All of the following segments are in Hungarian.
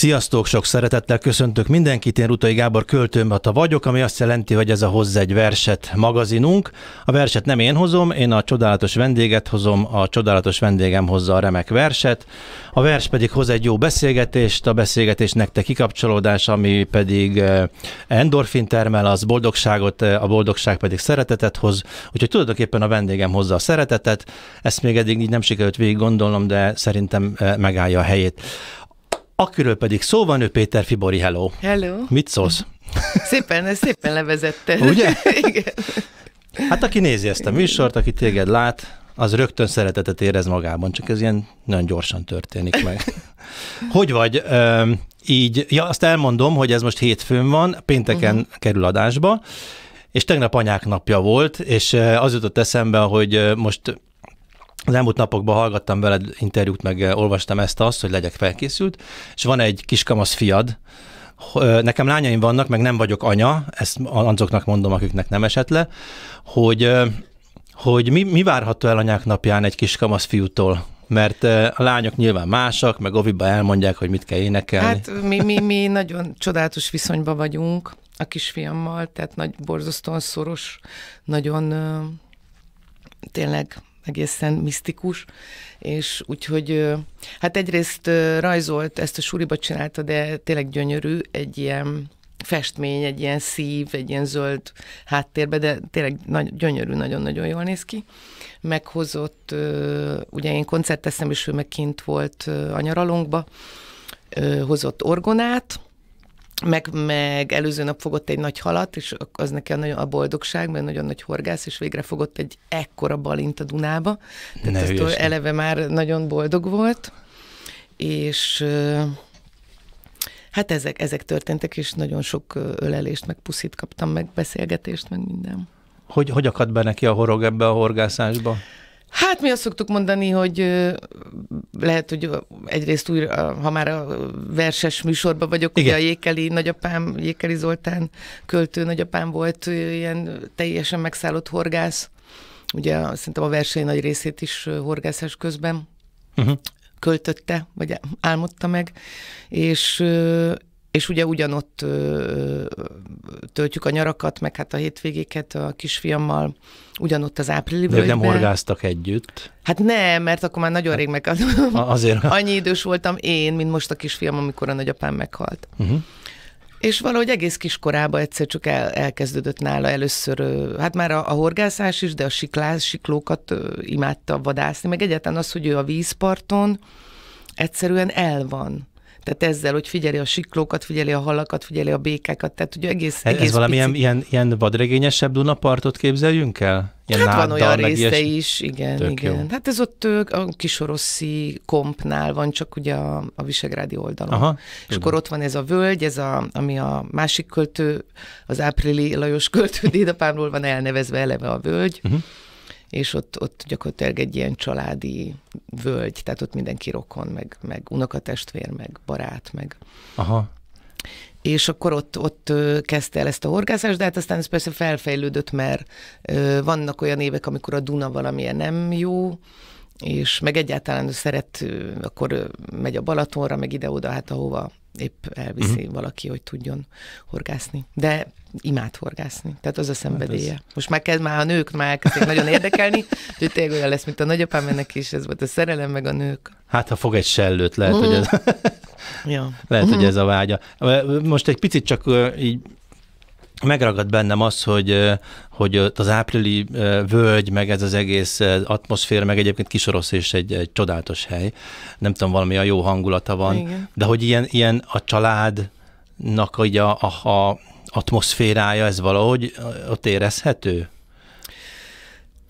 Sziasztok, sok szeretettel köszöntök mindenkit, én Rutai Gábor a vagyok, ami azt jelenti, hogy ez a Hozz egy verset magazinunk. A verset nem én hozom, én a csodálatos vendéget hozom, a csodálatos vendégem hozza a remek verset. A vers pedig hoz egy jó beszélgetést, a beszélgetés nektek kikapcsolódás, ami pedig eh, endorfin termel, az boldogságot, eh, a boldogság pedig szeretetet hoz. Úgyhogy tulajdonképpen a vendégem hozza a szeretetet, ezt még eddig így nem sikerült végig gondolnom, de szerintem eh, megállja a helyét. Akiről pedig szó van, ő Péter Fibori, hello. Hello. Mit szólsz? Szépen, szépen levezette. Ugye? Igen. Hát aki nézi ezt a műsort, aki téged lát, az rögtön szeretetet érez magában, csak ez ilyen nagyon gyorsan történik meg. Hogy vagy? így, ja, azt elmondom, hogy ez most hétfőn van, pénteken uh-huh. kerül adásba, és tegnap anyák napja volt, és az jutott eszembe, hogy most az elmúlt napokban hallgattam veled interjút, meg eh, olvastam ezt azt, hogy legyek felkészült, és van egy kiskamasz fiad, eh, nekem lányaim vannak, meg nem vagyok anya, ezt azoknak mondom, akiknek nem esett le, hogy, eh, hogy mi, mi várható el anyák napján egy kis kamasz fiútól? Mert a lányok nyilván másak, meg oviba elmondják, hogy mit kell énekelni. Hát mi, mi, mi nagyon csodálatos viszonyban vagyunk a kisfiammal, tehát nagy, borzasztóan szoros, nagyon tényleg egészen misztikus, és úgyhogy hát egyrészt rajzolt, ezt a suriba csinálta, de tényleg gyönyörű, egy ilyen festmény, egy ilyen szív, egy ilyen zöld háttérbe, de tényleg nagy, gyönyörű, nagyon-nagyon jól néz ki. Meghozott, ugye én koncerteztem, és ő meg kint volt a nyaralunkba, hozott orgonát, meg, meg előző nap fogott egy nagy halat, és az neki a, nagyon, a boldogság, mert nagyon nagy horgász, és végre fogott egy ekkora balint a Dunába. Tehát ne eleve már nagyon boldog volt, és hát ezek, ezek történtek, és nagyon sok ölelést, meg puszit kaptam, meg beszélgetést, meg minden. Hogy, hogy akad be neki a horog ebbe a horgászásba? Hát mi azt szoktuk mondani, hogy lehet, hogy egyrészt újra, ha már a verses műsorban vagyok, Igen. ugye a Jékeli nagyapám, Jékeli Zoltán költő nagyapám volt ilyen teljesen megszállott horgász, ugye szerintem a verseny nagy részét is horgászás közben uh-huh. költötte, vagy álmodta meg, és és ugye ugyanott ö, töltjük a nyarakat, meg hát a hétvégéket a kisfiammal, ugyanott az áprilisban De nem horgáztak együtt? Hát nem, mert akkor már nagyon hát, rég meg azért. annyi idős voltam én, mint most a kisfiam, amikor a nagyapám meghalt. Uh-huh. És valahogy egész kiskorában egyszer csak el, elkezdődött nála először, hát már a, a horgászás is, de a siklás, siklókat imádta vadászni, meg egyáltalán az, hogy ő a vízparton egyszerűen el van. Tehát ezzel, hogy figyeli a siklókat, figyeli a halakat, figyeli a békákat, tehát ugye egész, egész Ez, valamilyen ilyen, ilyen vadregényesebb Dunapartot képzeljünk el? Ilyen hát van olyan része ilyes... is, igen, Tök igen. Jó. Hát ez ott a kisoroszi kompnál van, csak ugye a, a Visegrádi oldalon. Aha, és tudom. akkor ott van ez a völgy, ez a, ami a másik költő, az áprili Lajos költő Dédapánról van elnevezve eleve a völgy, uh-huh és ott, ott gyakorlatilag egy ilyen családi völgy, tehát ott mindenki rokon, meg, meg unokatestvér, meg barát, meg... Aha. És akkor ott, ott kezdte el ezt a horgászást, de hát aztán ez persze felfejlődött, mert vannak olyan évek, amikor a Duna valamilyen nem jó, és meg egyáltalán szeret, akkor megy a Balatonra, meg ide-oda, hát ahova épp elviszi uh-huh. valaki, hogy tudjon horgászni. De imád horgászni. Tehát az a szenvedélye. Hát ez... Most már kezd, már a nők már elkezdték nagyon érdekelni, hogy tényleg olyan lesz, mint a nagyapám, ennek is ez volt a szerelem, meg a nők. Hát, ha fog egy sellőt, lehet, mm. hogy mhm. ez... ja. lehet, hogy mhm. ez a vágya. Most egy picit csak így megragad bennem az, hogy, hogy az áprili völgy, meg ez az egész atmoszféra, meg egyébként Kisorosz is egy, egy csodálatos hely. Nem tudom, valami a jó hangulata van. Igen. De hogy ilyen, ilyen a családnak a, a, a atmoszférája, ez valahogy ott érezhető?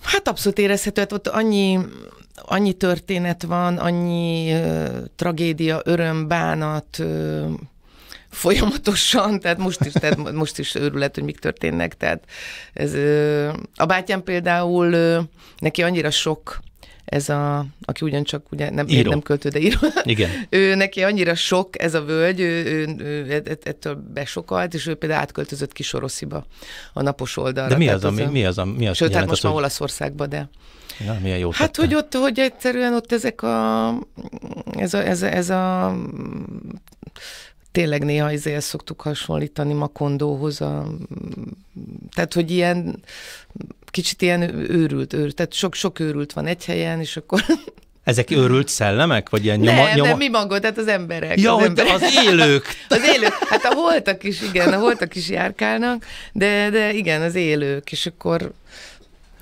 Hát abszolút érezhető, hát ott annyi, annyi történet van, annyi ö, tragédia, öröm, bánat, ö, folyamatosan, tehát most is, tehát most is őrület, hogy mik történnek, tehát ez, ö, a bátyám például, ö, neki annyira sok ez a, aki ugyancsak ugye nem, író. nem költő, de író. Igen. ő neki annyira sok ez a völgy, ő, ő, ő e, e, ettől besokalt, és ő például átköltözött Kisorosziba a napos oldalra. De mi az, ami, mi az, ami, mi az Sőt, hát most az, már Olaszországban, de... Ja, milyen jó hát, tette. hogy ott, hogy egyszerűen ott ezek a, ez a, ez a, ez a tényleg néha ezért szoktuk hasonlítani Makondóhoz. A, tehát, hogy ilyen kicsit ilyen őrült, őrült, tehát sok-sok őrült van egy helyen, és akkor... Ezek őrült szellemek? Vagy ilyen nyoma, nem, nyoma... nem, mi maga, tehát az emberek. Ja, az, emberek. az élők. az élők, hát a holtak is, igen, a holtak is járkálnak, de, de igen, az élők, és akkor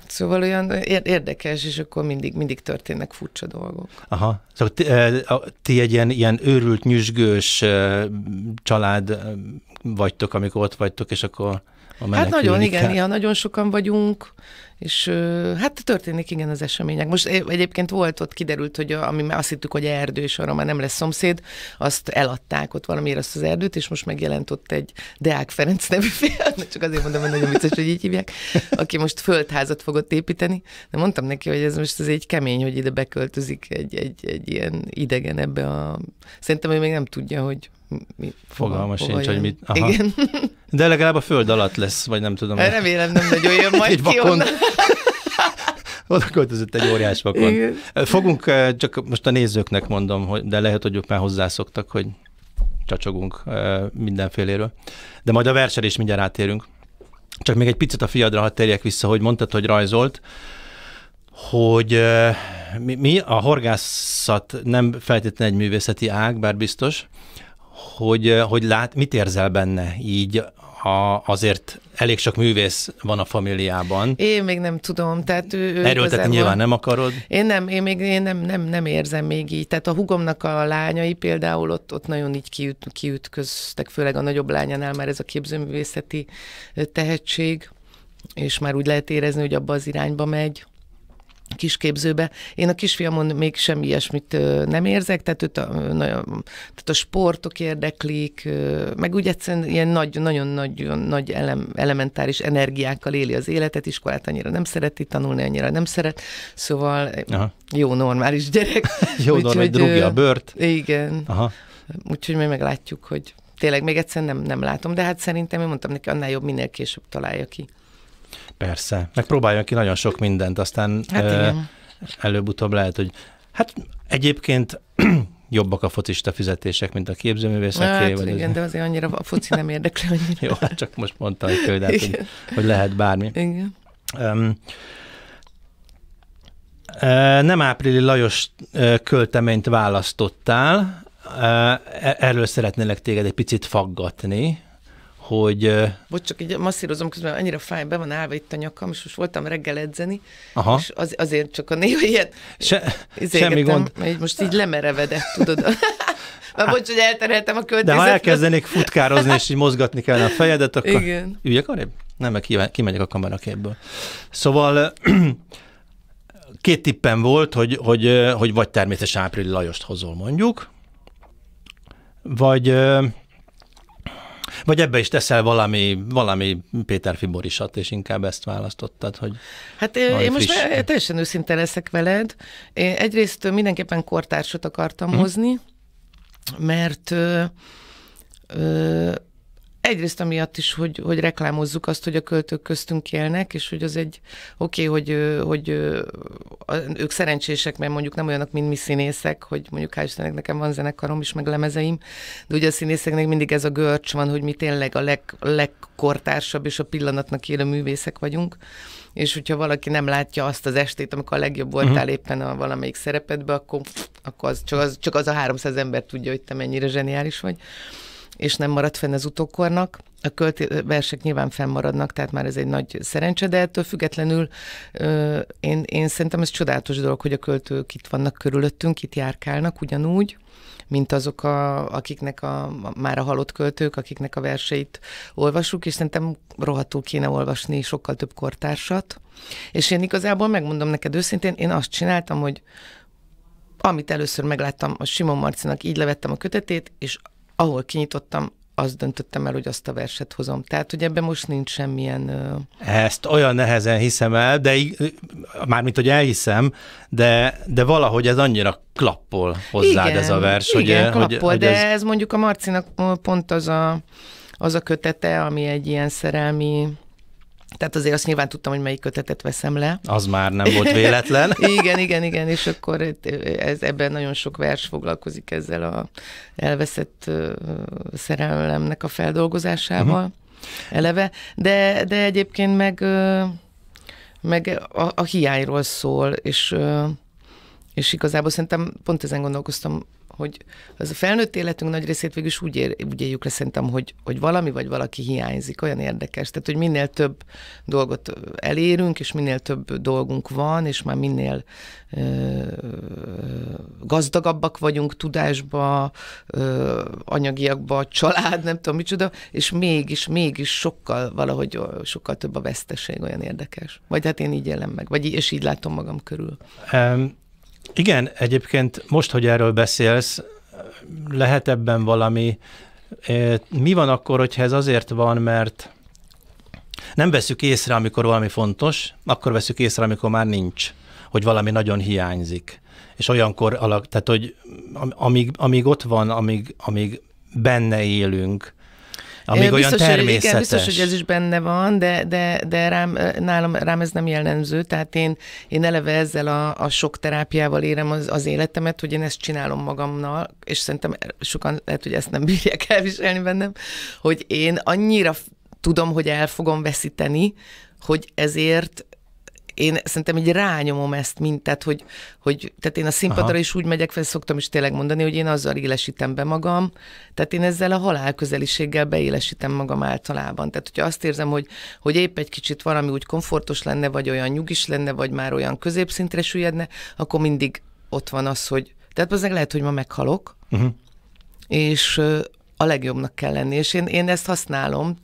Szóval olyan érdekes, és akkor mindig, mindig történnek furcsa dolgok. Aha. Szóval ti, eh, ti egy ilyen, ilyen őrült, nyüzsgős eh, család eh, vagytok, amikor ott vagytok, és akkor... Hát nagyon, igen, ja, nagyon sokan vagyunk, és hát történik igen az események. Most egyébként volt ott, kiderült, hogy a, ami már azt hittük, hogy erdő, és arra már nem lesz szomszéd, azt eladták ott valamiért azt az erdőt, és most megjelent ott egy Deák Ferenc nevű fél, csak azért mondom, hogy nagyon vicces, hogy így hívják, aki most földházat fogott építeni, de mondtam neki, hogy ez most az egy kemény, hogy ide beköltözik egy, egy, egy ilyen idegen ebbe a... Szerintem hogy még nem tudja, hogy mi, Fogalma hova, sincs, hogy mit. Aha. Igen. De legalább a föld alatt lesz, vagy nem tudom. Remélem nem nagyon jön majd egy ki vakon. Oda költözött egy óriás vakon. Igen. Fogunk, eh, csak most a nézőknek mondom, hogy, de lehet, hogy ők már hozzászoktak, hogy csacsogunk eh, mindenféléről. De majd a versen is mindjárt átérünk. Csak még egy picit a fiadra, ha térjek vissza, hogy mondtad, hogy rajzolt, hogy eh, mi, mi a horgászat nem feltétlenül egy művészeti ág, bár biztos, hogy, eh, hogy lát, mit érzel benne így ha azért elég sok művész van a familiában. Én még nem tudom, tehát ő, ő Erről tehát nyilván nem akarod. Én nem, én még én nem, nem, nem érzem még így. Tehát a hugomnak a lányai például ott, ott nagyon így kiüt, kiütköztek, főleg a nagyobb lányánál már ez a képzőművészeti tehetség, és már úgy lehet érezni, hogy abba az irányba megy kisképzőbe. Én a kisfiamon még semmi ilyesmit nem érzek, tehát, őt a, nagyon, tehát a sportok érdeklik, meg úgy egyszerűen ilyen nagyon, nagyon nagy elem, elementáris energiákkal éli az életet, iskolát annyira nem szereti, tanulni annyira nem szeret, szóval Aha. jó, normális gyerek. jó, úgy, normális, drugja a bört. Igen. Aha. Úgyhogy mi meglátjuk, hogy tényleg még egyszer nem, nem látom, de hát szerintem, én mondtam neki, annál jobb, minél később találja ki. Persze, meg próbáljon ki nagyon sok mindent, aztán hát előbb-utóbb lehet, hogy hát egyébként jobbak a focista fizetések, mint a képzőművészeké. Hát, vagy igen, az... de azért annyira a foci nem érdekli annyira. Jó, hát csak most mondta a könyvet, hogy, hogy lehet bármi. Igen. Um, nem Áprili Lajos költeményt választottál, e-, erről szeretnélek téged egy picit faggatni, hogy... Bocs, csak így masszírozom, közben annyira fáj, be van állva itt a nyakam, és most voltam reggel edzeni, Aha. és az, azért csak a néha ilyet... Se, semmi gond. most így lemerevedett, tudod. Már bocs, hogy elterheltem a költözet. De ha elkezdenék futkározni, és így mozgatni kellene a fejedet, akkor Igen. üljek arrébb? Nem, mert kimegyek a kameraképből. Szóval két tippem volt, hogy, hogy, hogy vagy természetesen Áprili Lajost hozol mondjuk, vagy vagy ebbe is teszel valami, valami Péter Fiborisat, és inkább ezt választottad, hogy Hát én friss. most már teljesen őszinte leszek veled. Én egyrészt mindenképpen kortársot akartam mm. hozni, mert ö, ö, Egyrészt amiatt is, hogy, hogy reklámozzuk azt, hogy a költők köztünk élnek, és hogy az egy oké, okay, hogy, hogy ők szerencsések, mert mondjuk nem olyanok, mint mi színészek, hogy mondjuk hál' Istennek nekem van zenekarom is, meg lemezeim, de ugye a színészeknek mindig ez a görcs van, hogy mi tényleg a leg, legkortársabb és a pillanatnak élő művészek vagyunk, és hogyha valaki nem látja azt az estét, amikor a legjobb voltál uh-huh. éppen a valamelyik szerepedbe, akkor, akkor az, csak, az, csak az a 300 ember tudja, hogy te mennyire zseniális vagy és nem maradt fenn az utókornak. A költi- versek nyilván fennmaradnak, tehát már ez egy nagy szerencse, de ettől függetlenül ö, én, én szerintem ez csodálatos dolog, hogy a költők itt vannak körülöttünk, itt járkálnak ugyanúgy, mint azok, a, akiknek a, a, már a halott költők, akiknek a verseit olvasuk, és szerintem rohadtul kéne olvasni sokkal több kortársat. És én igazából megmondom neked őszintén, én azt csináltam, hogy amit először megláttam a Simon Marcinak, így levettem a kötetét, és ahol kinyitottam, azt döntöttem el, hogy azt a verset hozom. Tehát, hogy ebben most nincs semmilyen... Ezt olyan nehezen hiszem el, de mármint, hogy elhiszem, de, de valahogy ez annyira klappol hozzád igen, ez a vers. Igen, hogy, klappol, hogy, de hogy ez... ez mondjuk a Marcinak pont az a, az a kötete, ami egy ilyen szerelmi tehát azért azt nyilván tudtam, hogy melyik kötetet veszem le. Az már nem volt véletlen. igen, igen, igen, és akkor ez, ebben nagyon sok vers foglalkozik ezzel a elveszett szerelemnek a feldolgozásával uh-huh. eleve, de, de egyébként meg, meg a, a hiányról szól, és, és igazából szerintem pont ezen gondolkoztam hogy az a felnőtt életünk nagy részét végül is úgy, ér, úgy éljük le szerintem, hogy, hogy valami vagy valaki hiányzik, olyan érdekes. Tehát, hogy minél több dolgot elérünk, és minél több dolgunk van, és már minél ö, gazdagabbak vagyunk tudásba, ö, anyagiakba, család, nem tudom micsoda, és mégis, mégis sokkal valahogy sokkal több a veszteség, olyan érdekes. Vagy hát én így élem meg, vagy és így látom magam körül. Um igen, egyébként most, hogy erről beszélsz, lehet ebben valami. Mi van akkor, hogyha ez azért van, mert nem veszük észre, amikor valami fontos, akkor veszük észre, amikor már nincs, hogy valami nagyon hiányzik. És olyankor, alak, tehát hogy amíg, amíg ott van, amíg, amíg benne élünk, amíg biztos, olyan természetes. Igen, biztos, hogy ez is benne van, de, de, de rám, eh, nálam, rám ez nem jellemző, tehát én, én eleve ezzel a, a sok terápiával érem az, az életemet, hogy én ezt csinálom magamnal, és szerintem sokan lehet, hogy ezt nem bírják elviselni bennem, hogy én annyira tudom, hogy el fogom veszíteni, hogy ezért én szerintem így rányomom ezt, mint tehát, hogy, hogy tehát én a színpadra Aha. is úgy megyek fel, szoktam is tényleg mondani, hogy én azzal élesítem be magam, tehát én ezzel a halál közeliséggel beélesítem magam általában. Tehát, hogyha azt érzem, hogy, hogy épp egy kicsit valami úgy komfortos lenne, vagy olyan nyugis lenne, vagy már olyan középszintre süllyedne, akkor mindig ott van az, hogy tehát az lehet, hogy ma meghalok, uh-huh. és a legjobbnak kell lenni, és én, én ezt használom,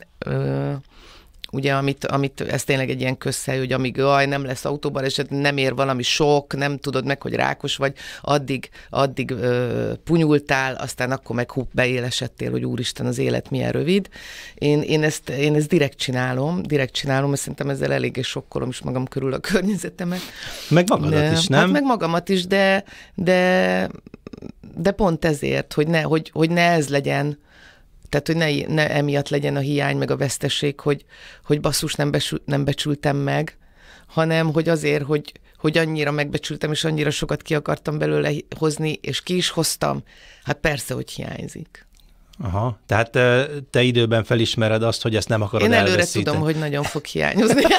ugye, amit, amit ez tényleg egy ilyen közhely, hogy amíg aj, nem lesz autóban, és hát nem ér valami sok, nem tudod meg, hogy rákos vagy, addig, addig ö, punyultál, aztán akkor meg hú, beélesedtél, hogy úristen, az élet milyen rövid. Én, én, ezt, én ezt direkt csinálom, direkt csinálom, és szerintem ezzel eléggé sokkolom is magam körül a környezetemet. Meg magadat de, is, hát nem? Hát meg magamat is, de, de de pont ezért, hogy ne, hogy, hogy ne ez legyen tehát, hogy ne, ne emiatt legyen a hiány, meg a veszteség, hogy, hogy basszus nem, besül, nem becsültem meg, hanem hogy azért, hogy, hogy annyira megbecsültem, és annyira sokat ki akartam belőle hozni, és ki is hoztam, hát persze, hogy hiányzik. Aha, tehát te időben felismered azt, hogy ezt nem akarod Én előre elveszíteni. tudom, hogy nagyon fog hiányozni.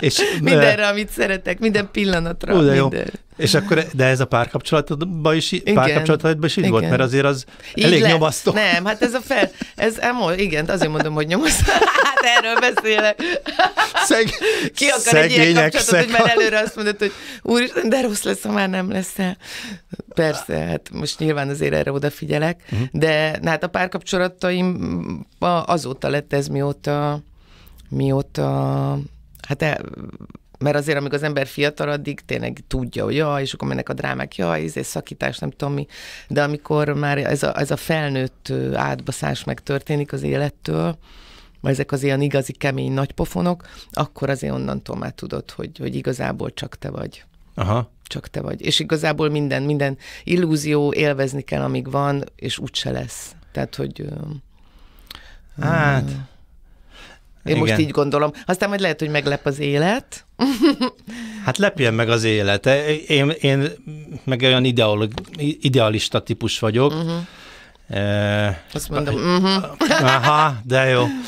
És, Mindenre, amit szeretek, minden pillanatra. Ú, de jó. Minden. És akkor, de ez a párkapcsolatban is, igen, párkapcsolatban is így igen. volt, mert azért az így elég lett. nyomasztó. Nem, hát ez a fel, ez emol, igen, azért mondom, hogy nyomasztó. Hát erről beszélek. Szeg, Ki akar egy ilyen kapcsolatot, hogy már előre azt mondod, hogy úristen, de rossz lesz, ha már nem lesz. Persze, hát most nyilván azért erre odafigyelek, uh-huh. de hát a párkapcsolataim azóta lett ez, mióta mióta Hát el, mert azért, amíg az ember fiatal, addig tényleg tudja, hogy jaj, és akkor mennek a drámák, jaj, ez egy szakítás, nem tudom mi. De amikor már ez a, ez a felnőtt átbaszás megtörténik az élettől, ezek az ilyen igazi kemény nagypofonok, akkor azért onnantól már tudod, hogy, hogy igazából csak te vagy. Aha. Csak te vagy. És igazából minden, minden illúzió élvezni kell, amíg van, és úgyse lesz. Tehát, hogy... Hát... Uh, én Igen. most így gondolom. Aztán majd lehet, hogy meglep az élet. hát lepjen meg az élet. Én, én meg olyan ideolog, idealista típus vagyok. Uh-huh. azt mondom, uh-huh. Aha, de jó.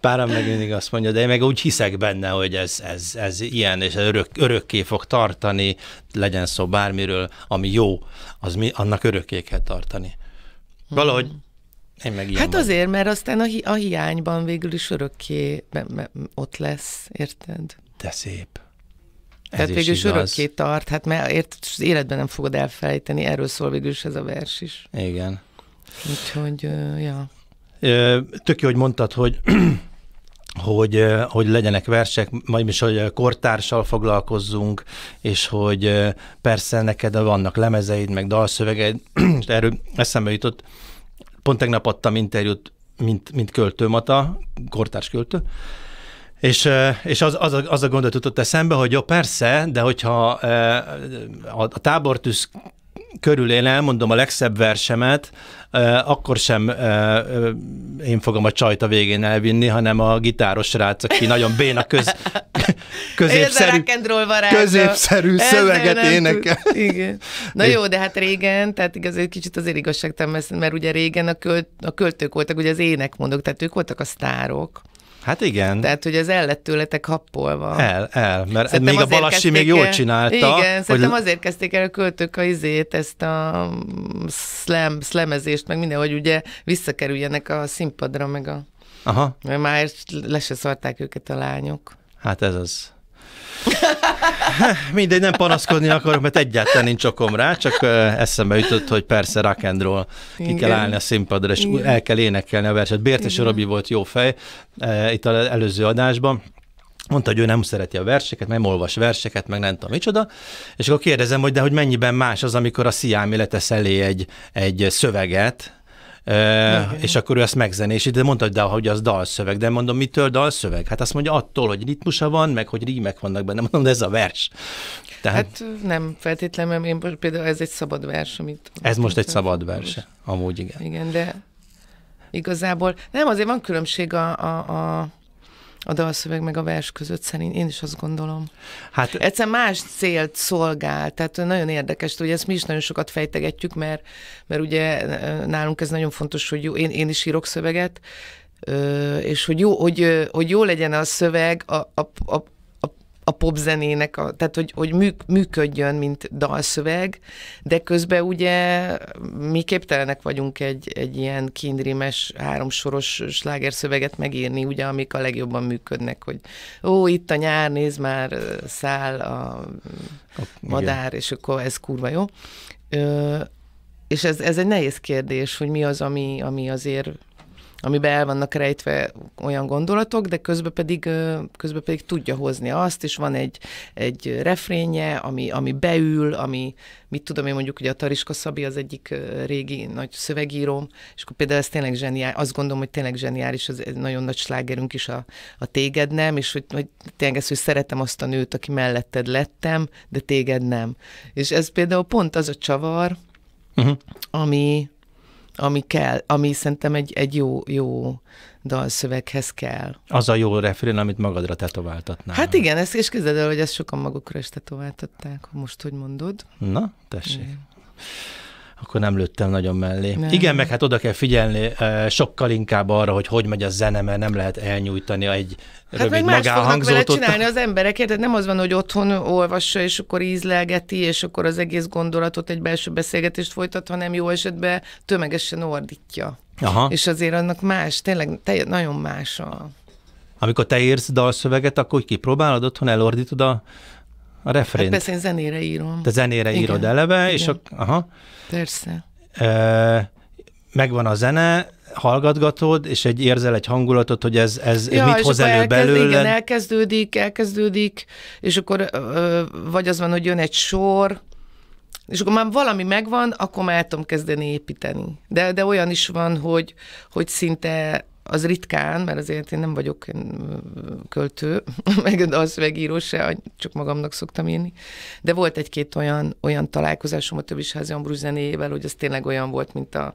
Páram meg mindig azt mondja, de én meg úgy hiszek benne, hogy ez, ez, ez ilyen, és örök, örökké fog tartani, legyen szó bármiről, ami jó, az mi, annak örökké kell tartani. Valahogy mhm. Én meg ilyen hát van. azért, mert aztán a, hi- a hiányban végül is örökké be- be- ott lesz, érted? De szép. Ez Tehát végül is örökké tart, hát mert ért, az életben nem fogod elfelejteni, erről szól végül is ez a vers is. Igen. Úgyhogy, ja. Tök jó, hogy mondtad, hogy hogy, hogy legyenek versek, majd is, hogy kortársal foglalkozzunk, és hogy persze neked vannak lemezeid, meg dalszövegeid, és erről eszembe jutott, pont tegnap adtam interjút, mint, mint költőmata, kortárs költő, és, és az, az, a, az a gondolat jutott eszembe, hogy jó, persze, de hogyha a, a tábortűz körül én elmondom a legszebb versemet, akkor sem én fogom a csajt a végén elvinni, hanem a gitáros rác, aki nagyon béna köz, középszerű, középszerű szöveget énekel. Igen. Na jó, de hát régen, tehát igaz, egy kicsit azért igazságtalan, mert ugye régen a, költ, a költők voltak, ugye az ének mondok, tehát ők voltak a sztárok. Hát igen. Tehát, hogy ez el lett tőletek happolva. El, el, mert szerintem még a Balassi még jól csinálta. Igen, hogy... szerintem azért kezdték el a költők a izét, ezt a slam, slamezést, meg minden, hogy ugye visszakerüljenek a színpadra, meg a... Aha. Mert már le se szarták őket a lányok. Hát ez az. Mindegy, nem panaszkodni akarok, mert egyáltalán nincs okom rá, csak eszembe jutott, hogy persze rock and roll, ki Igen. kell állni a színpadra, és Igen. el kell énekelni a verset. Bértes Robi volt jó fej itt az előző adásban, Mondta, hogy ő nem szereti a verseket, nem olvas verseket, meg nem tudom micsoda, és akkor kérdezem, hogy de hogy mennyiben más az, amikor a Sziámi letesz elé egy, egy szöveget, E, és akkor ő ezt megzenésít, de mondta, hogy de hogy az dalszöveg, de mondom, mitől dalszöveg? Hát azt mondja, attól, hogy ritmusa van, meg hogy rímek vannak benne, mondom, de ez a vers. Tehát... Hát nem feltétlenül, mert én most például ez egy szabad vers, amit... Ez most egy szabad vers, amúgy igen. Igen, de igazából nem, azért van különbség a, a, a a dalszöveg meg a vers között szerint, én is azt gondolom. Hát... Egyszer más célt szolgál, tehát nagyon érdekes, hogy ezt mi is nagyon sokat fejtegetjük, mert, mert ugye nálunk ez nagyon fontos, hogy jó, én, én is írok szöveget, és hogy jó, hogy, hogy jó legyen a szöveg a, a, a, a popzenének, a, tehát hogy, hogy műk, működjön, mint dalszöveg, de közben ugye mi képtelenek vagyunk egy, egy ilyen kindrimes, háromsoros slágerszöveget megírni, ugye, amik a legjobban működnek, hogy ó, itt a nyár, nézd már, száll a madár, Igen. és akkor ez kurva jó. Ö, és ez, ez egy nehéz kérdés, hogy mi az, ami, ami azért amiben el vannak rejtve olyan gondolatok, de közben pedig, közben pedig tudja hozni azt, és van egy, egy refrénje, ami, ami beül, ami, mit tudom én mondjuk, hogy a Tariska Szabi az egyik régi nagy szövegíróm, és akkor például ez tényleg zseniális, azt gondolom, hogy tényleg zseniális, ez egy nagyon nagy slágerünk is a, a téged nem, és hogy, hogy tényleg ezt, hogy szeretem azt a nőt, aki melletted lettem, de téged nem. És ez például pont az a csavar, uh-huh. ami, ami kell, ami szerintem egy, egy jó, jó dalszöveghez kell. Az a jó refrén, amit magadra tetováltatnál. Hát igen, ezt is kezded el, hogy ezt sokan magukra is tetováltatták, most hogy mondod. Na, tessék. Igen akkor nem lőttem nagyon mellé. Nem. Igen, meg hát oda kell figyelni eh, sokkal inkább arra, hogy hogy megy a zene, mert nem lehet elnyújtani egy hát rövid meg más fognak vele csinálni az embereket, érted? Nem az van, hogy otthon olvassa, és akkor ízlelgeti, és akkor az egész gondolatot egy belső beszélgetést folytat, hanem jó esetben tömegesen ordítja. Aha. És azért annak más, tényleg te, nagyon más a... Amikor te írsz dalszöveget, akkor kipróbálod otthon, elordítod a a refrént. Hát persze én zenére írom. Te zenére Igen. írod eleve, Igen. és a, aha. Persze. E, megvan a zene, hallgatgatod, és egy érzel egy hangulatot, hogy ez, ez ja, mit hoz elő elkezd, belőle. Igen, elkezdődik, elkezdődik, és akkor vagy az van, hogy jön egy sor, és akkor már valami megvan, akkor már el tudom kezdeni építeni. De, de olyan is van, hogy, hogy szinte az ritkán, mert azért én nem vagyok költő, meg dalszövegíró se, csak magamnak szoktam írni. De volt egy-két olyan, olyan találkozásom a többi házi Ambrus zenéjével, hogy az tényleg olyan volt, mint a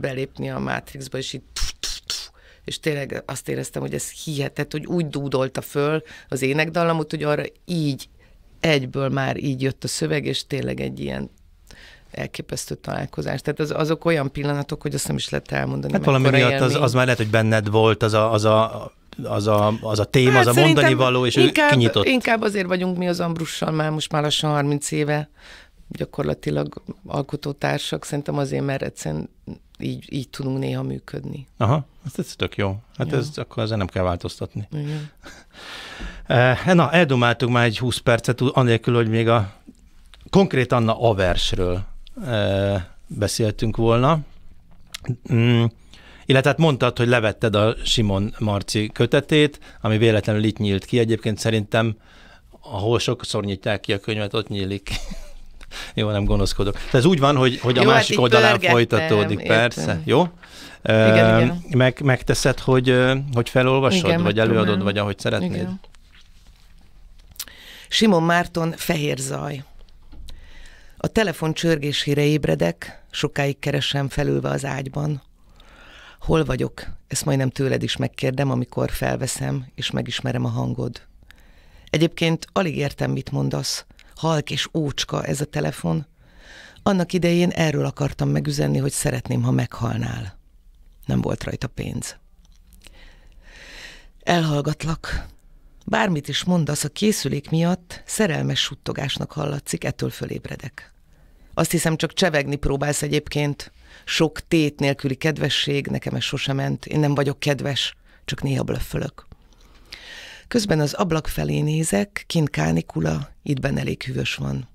belépni a Matrixba, és így tuff, tuff, tuff, és tényleg azt éreztem, hogy ez hihetett, hogy úgy dúdolta föl az énekdallamot, hogy arra így egyből már így jött a szöveg, és tényleg egy ilyen elképesztő találkozás. Tehát az, azok olyan pillanatok, hogy azt nem is lehet elmondani. Hát valami miatt az, az már lehet, hogy benned volt az a, az a az a, az a téma, hát az a hát mondani való, és inkább, ő kinyitott. Inkább azért vagyunk mi az Ambrussal már most már lassan 30 éve gyakorlatilag alkotótársak, szerintem azért, mert egyszerűen így, így tudunk néha működni. Aha, hát ez tök jó. Hát ja. ez, akkor ezen nem kell változtatni. Igen. Eh, hát na, eldomáltuk már egy 20 percet, anélkül, hogy még a konkrét Anna Aversről Eh, beszéltünk volna. Mm. Illetve hát mondtad, hogy levetted a Simon Marci kötetét, ami véletlenül itt nyílt ki. Egyébként szerintem, ahol sokszor nyitják ki a könyvet, ott nyílik. jó, nem gonoszkodok. Tehát ez úgy van, hogy, hogy a jó, hát másik hát oldalán folytatódik, értem. persze. Jó? Igen, uh, igen. Meg, megteszed, hogy, hogy felolvasod, igen, vagy előadod, nem. vagy ahogy szeretnéd. Igen. Simon Márton, Fehér zaj. A telefon csörgésére ébredek, sokáig keresem felülve az ágyban. Hol vagyok? Ezt majdnem tőled is megkérdem, amikor felveszem, és megismerem a hangod. Egyébként alig értem, mit mondasz. Halk és ócska ez a telefon. Annak idején erről akartam megüzenni, hogy szeretném, ha meghalnál. Nem volt rajta pénz. Elhallgatlak, Bármit is mondasz, a készülék miatt szerelmes suttogásnak hallatszik, ettől fölébredek. Azt hiszem, csak csevegni próbálsz egyébként. Sok tét nélküli kedvesség, nekem ez sose ment. Én nem vagyok kedves, csak néha blöffölök. Közben az ablak felé nézek, kint kánikula, itt benne elég hűvös van.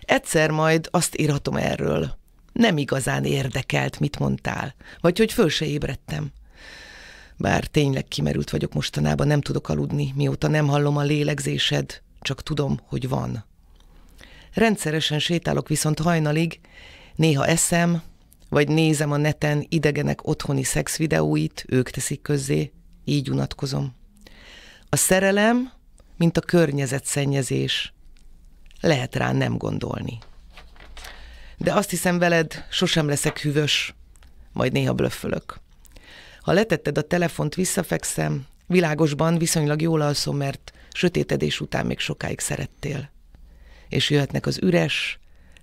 Egyszer majd azt írhatom erről. Nem igazán érdekelt, mit mondtál, vagy hogy föl se ébredtem bár tényleg kimerült vagyok mostanában, nem tudok aludni, mióta nem hallom a lélegzésed, csak tudom, hogy van. Rendszeresen sétálok viszont hajnalig, néha eszem, vagy nézem a neten idegenek otthoni szexvideóit, ők teszik közzé, így unatkozom. A szerelem, mint a környezetszennyezés. Lehet rá nem gondolni. De azt hiszem veled sosem leszek hűvös, majd néha blöffölök. Ha letetted a telefont, visszafekszem, világosban viszonylag jól alszom, mert sötétedés után még sokáig szerettél. És jöhetnek az üres,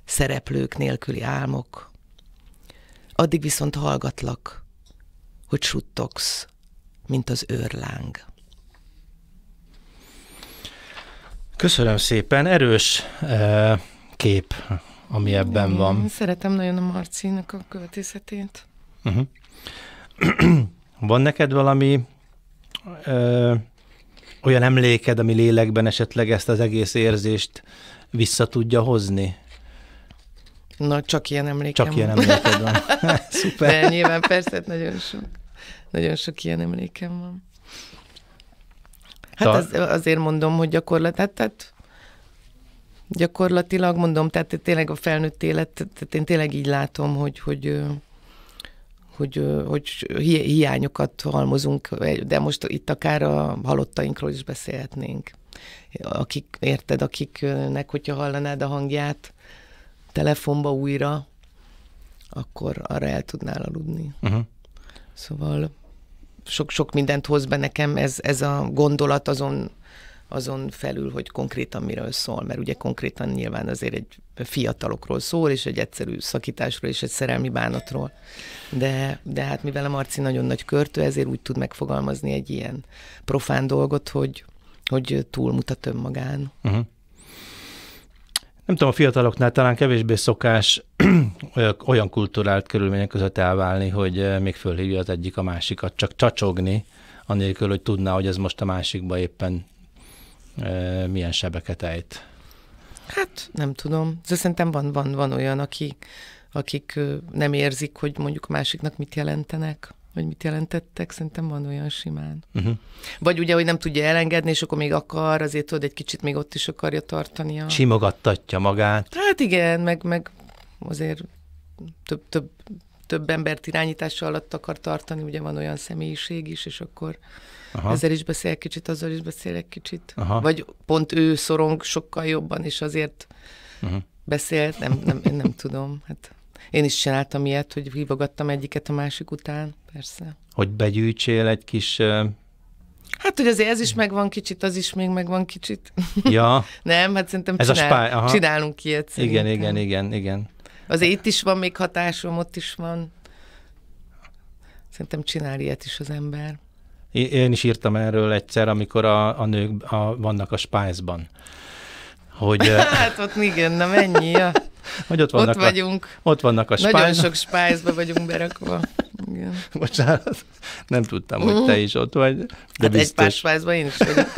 szereplők nélküli álmok. Addig viszont hallgatlak, hogy suttogsz, mint az őrláng. Köszönöm szépen, erős eh, kép, ami ebben van. Szeretem nagyon a Marcinak a költészetét. Uh-huh. Van neked valami ö, olyan emléked, ami lélekben esetleg ezt az egész érzést vissza tudja hozni? Na, csak ilyen emlékem Csak ilyen emléked van. Szuper. De nyilván persze, hát nagyon sok, nagyon sok ilyen emlékem van. Hát az, azért mondom, hogy gyakorlat, hát, hát gyakorlatilag mondom, tehát tényleg a felnőtt élet, tehát én tényleg így látom, hogy, hogy hogy, hogy hiányokat halmozunk, de most itt akár a halottainkról is beszélhetnénk. Akik, érted, akiknek, hogyha hallanád a hangját telefonba újra, akkor arra el tudnál aludni. Uh-huh. Szóval sok-sok mindent hoz be nekem ez, ez a gondolat azon azon felül, hogy konkrétan miről szól, mert ugye konkrétan nyilván azért egy fiatalokról szól, és egy egyszerű szakításról, és egy szerelmi bánatról. De, de hát mivel a Marci nagyon nagy körtő, ezért úgy tud megfogalmazni egy ilyen profán dolgot, hogy, hogy túlmutat önmagán. Uh-huh. Nem tudom, a fiataloknál talán kevésbé szokás olyan kulturált körülmények között elválni, hogy eh, még fölhívja az egyik a másikat, csak csacsogni, anélkül, hogy tudná, hogy ez most a másikba éppen milyen sebeket ejt? Hát nem tudom. De szerintem van, van, van olyan, akik, akik nem érzik, hogy mondjuk másiknak mit jelentenek vagy mit jelentettek, szerintem van olyan simán. Uh-huh. Vagy ugye, hogy nem tudja elengedni, és akkor még akar, azért tudod, egy kicsit még ott is akarja tartani. A... Simogattatja magát. Hát igen, meg, meg azért több, több, több embert irányítása alatt akar tartani, ugye van olyan személyiség is, és akkor Aha. ezzel is beszélek kicsit, azzal is beszélek kicsit. Aha. Vagy pont ő szorong sokkal jobban, és azért Aha. Mhm. beszélt, nem, nem, én nem tudom. Hát én is csináltam ilyet, hogy hívogattam egyiket a másik után, persze. Hogy begyűjtsél egy kis... Hát, hogy azért ez is megvan kicsit, az is még megvan kicsit. Ja. nem, hát szerintem ez csinál, a spály, aha. csinálunk ilyet szerintem. Igen, igen, igen, igen. Azért itt is van még hatásom, ott is van. Szerintem csinál ilyet is az ember. Én is írtam erről egyszer, amikor a, a nők a, vannak a spájzban. Hogy, hát ott igen, na mennyi. A... Hogy ott, vannak ott vagyunk. A, ott vannak a spájzban. Nagyon sok spájzban vagyunk berakva. Igen. Bocsánat, nem tudtam, hogy te is ott vagy. De hát biztos. egy pár spájzban én is vagyok.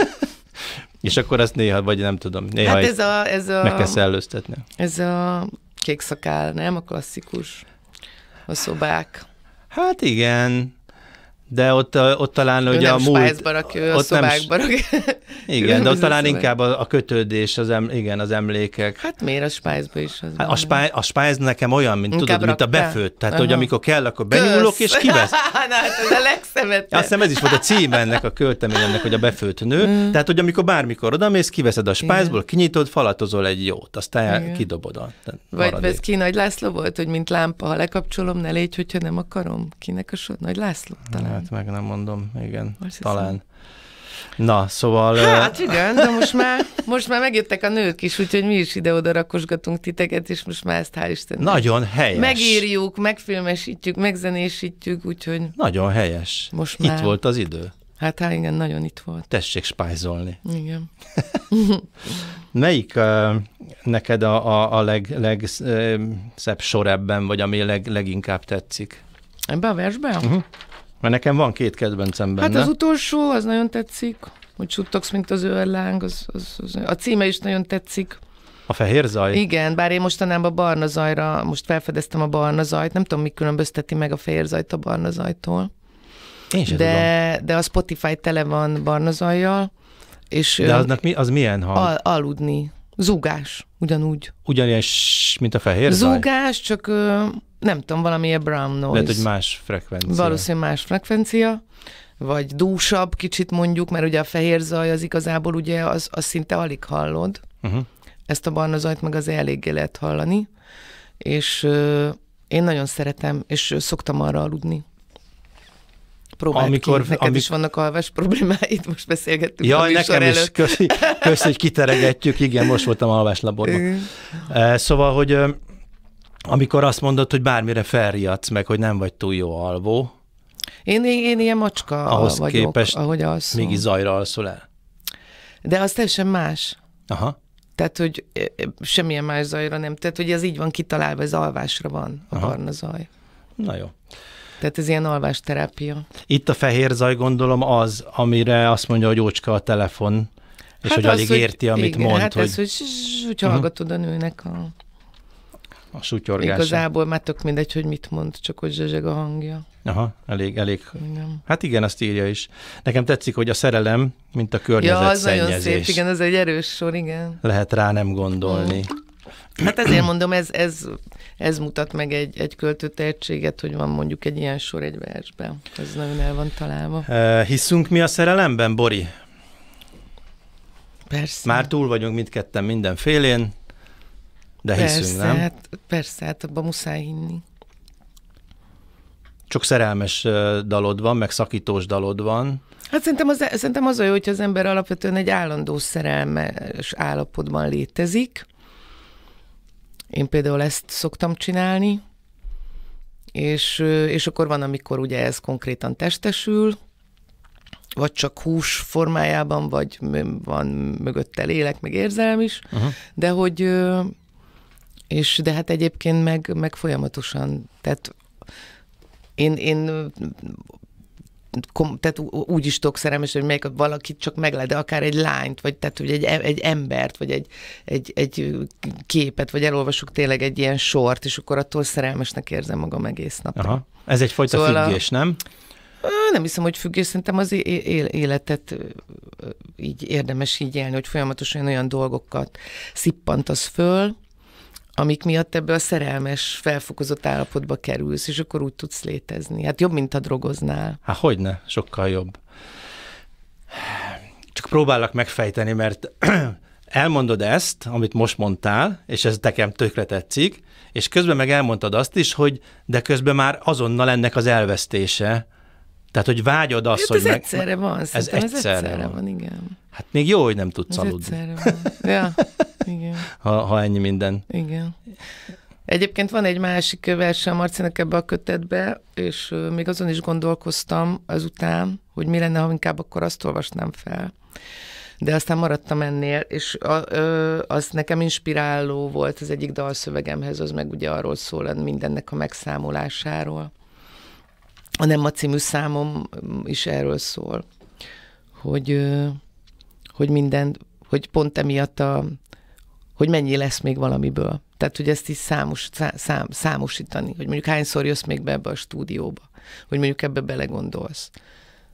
És akkor azt néha, vagy nem tudom, néha hát ez a, ez a, meg kell szellőztetni. Ez a kék szakál, nem? A klasszikus. A szobák. Hát igen, de ott, ott talán hogy a múlt... Barak, ő ott a nem barak. Igen, de ott talán szobák. inkább a, a kötődés, az em, igen, az emlékek. Hát miért a spájzba is? Az hát a, spáj, a spájz nekem olyan, mint inkább tudod, rakta. mint a befőtt. Tehát, uh-huh. hogy amikor kell, akkor benyúlok Kösz. és kivesz. Na, hát ez a legszemet. Azt hiszem ez is volt a címe ennek a költeményemnek, hogy a befőtt nő. Mm. Tehát, hogy amikor bármikor odamész, kiveszed a spájzból, kinyitod, falatozol egy jót, aztán igen. kidobod a Vagy ez ki Nagy László volt, hogy mint lámpa, ha lekapcsolom, ne légy, hogyha nem akarom. Kinek a sor? Nagy László talán. Hát meg nem mondom, igen, Azt talán. Hiszem. Na, szóval... Hát igen, de most már, most már megjöttek a nők is, úgyhogy mi is ide-oda rakosgatunk titeket, és most már ezt hál' Istennek. Nagyon helyes. Megírjuk, megfilmesítjük, megzenésítjük, úgyhogy... Nagyon helyes. Most már... Itt volt az idő. Hát hát igen, nagyon itt volt. Tessék spájzolni. Igen. Melyik uh, neked a, a, a leg, legszebb sor ebben, vagy ami leg, leginkább tetszik? Ebben a versben? Uh-huh. Mert nekem van két kedvencem hát benne. Hát az utolsó, az nagyon tetszik, hogy suttogsz, mint az őrláng, az, az, az, a címe is nagyon tetszik. A fehér zaj? Igen, bár én mostanában a barna zajra, most felfedeztem a barna zajt, nem tudom, mi különbözteti meg a fehér zajt a barna zajtól. Én sem de, tudom. de a Spotify tele van barna zajjal, és... De aznak mi, az milyen hang? Al, aludni. Zúgás, ugyanúgy. Ugyanilyen, mint a fehér Zúgás, zaj? csak nem tudom, valami a brown noise. Lehet, hogy más frekvencia. Valószínűleg más frekvencia, vagy dúsabb kicsit mondjuk, mert ugye a fehér zaj az igazából ugye az, az szinte alig hallod. Uh-huh. Ezt a barna zajt meg az eléggé lehet hallani, és euh, én nagyon szeretem, és szoktam arra aludni. Próbáld amikor, ki. Neked amik... is vannak alvás problémáid, most beszélgettünk Jaj, a nekem is, köszönjük, kösz, hogy kiteregetjük, igen, most voltam laborban. szóval, hogy amikor azt mondod, hogy bármire felriadsz meg, hogy nem vagy túl jó alvó. Én, én, én ilyen macska ahhoz vagyok, képest ahogy alszom. még zajra alszol el. De az teljesen más. Aha. Tehát, hogy e, e, semmilyen más zajra nem. Tehát, hogy ez így van kitalálva, ez alvásra van a Aha. barna zaj. Na jó. Tehát ez ilyen alvásterápia. Itt a fehér zaj gondolom az, amire azt mondja, hogy ócska a telefon, és hát hogy az, alig hogy, érti, amit igen, mond. Hát hogy... ez, hogy, hogy mhm. hallgatod uh-huh. a nőnek a a sutyorgása. Igazából már tök mindegy, hogy mit mond, csak hogy zsezseg a hangja. Aha, elég, elég. Igen. Hát igen, azt írja is. Nekem tetszik, hogy a szerelem, mint a környezet ja, az szennyezés. nagyon szép, igen, ez egy erős sor, igen. Lehet rá nem gondolni. Mm. Hát ezért mondom, ez, ez, ez mutat meg egy, egy költőtehetséget, hogy van mondjuk egy ilyen sor egy versben. Ez nagyon el van találva. Uh, eh, hiszünk mi a szerelemben, Bori? Persze. Már túl vagyunk mindketten mindenfélén. De persze, hiszünk, nem? Hát, persze, hát abban muszáj hinni. Csak szerelmes dalod van, meg szakítós dalod van. Hát szerintem az, szerintem az a jó, hogyha az ember alapvetően egy állandó szerelmes állapotban létezik. Én például ezt szoktam csinálni, és, és akkor van, amikor ugye ez konkrétan testesül, vagy csak hús formájában, vagy van mögötte lélek, meg érzelem is, uh-huh. de hogy és de hát egyébként meg, meg folyamatosan, tehát én, én kom, tehát úgy is tudok szerelmes, hogy melyik valakit csak megled, de akár egy lányt, vagy tehát hogy egy, egy embert, vagy egy, egy, egy képet, vagy elolvasok tényleg egy ilyen sort, és akkor attól szerelmesnek érzem magam egész nap. Aha. Ez egyfajta szóval függés, a... nem? Nem hiszem, hogy függés, szerintem az életet így érdemes így élni, hogy folyamatosan olyan dolgokat szippantasz föl, amik miatt ebbe a szerelmes, felfokozott állapotba kerülsz, és akkor úgy tudsz létezni. Hát jobb, mint a drogoznál. Hát hogyne, sokkal jobb. Csak próbálok megfejteni, mert elmondod ezt, amit most mondtál, és ez nekem tökre tetszik, és közben meg elmondtad azt is, hogy de közben már azonnal ennek az elvesztése. Tehát, hogy vágyod azt, hát hogy... Ez meg... van, ez, ez egyszerre, ez egyszerre van. van, igen. Hát még jó, hogy nem tudsz Ez aludni. Ja, igen. Ha, ha ennyi minden. Igen. Egyébként van egy másik verse a Marcinak ebbe a kötetbe, és még azon is gondolkoztam azután, hogy mi lenne, ha inkább akkor azt olvasnám fel. De aztán maradtam ennél, és a, ö, az nekem inspiráló volt az egyik dalszövegemhez, az meg ugye arról szól mindennek a megszámolásáról. A Nem a című számom mm, is erről szól, hogy... Ö, hogy minden, hogy pont emiatt a, hogy mennyi lesz még valamiből. Tehát, hogy ezt is számos, szám, számosítani, hogy mondjuk hányszor jössz még be ebbe a stúdióba, hogy mondjuk ebbe belegondolsz,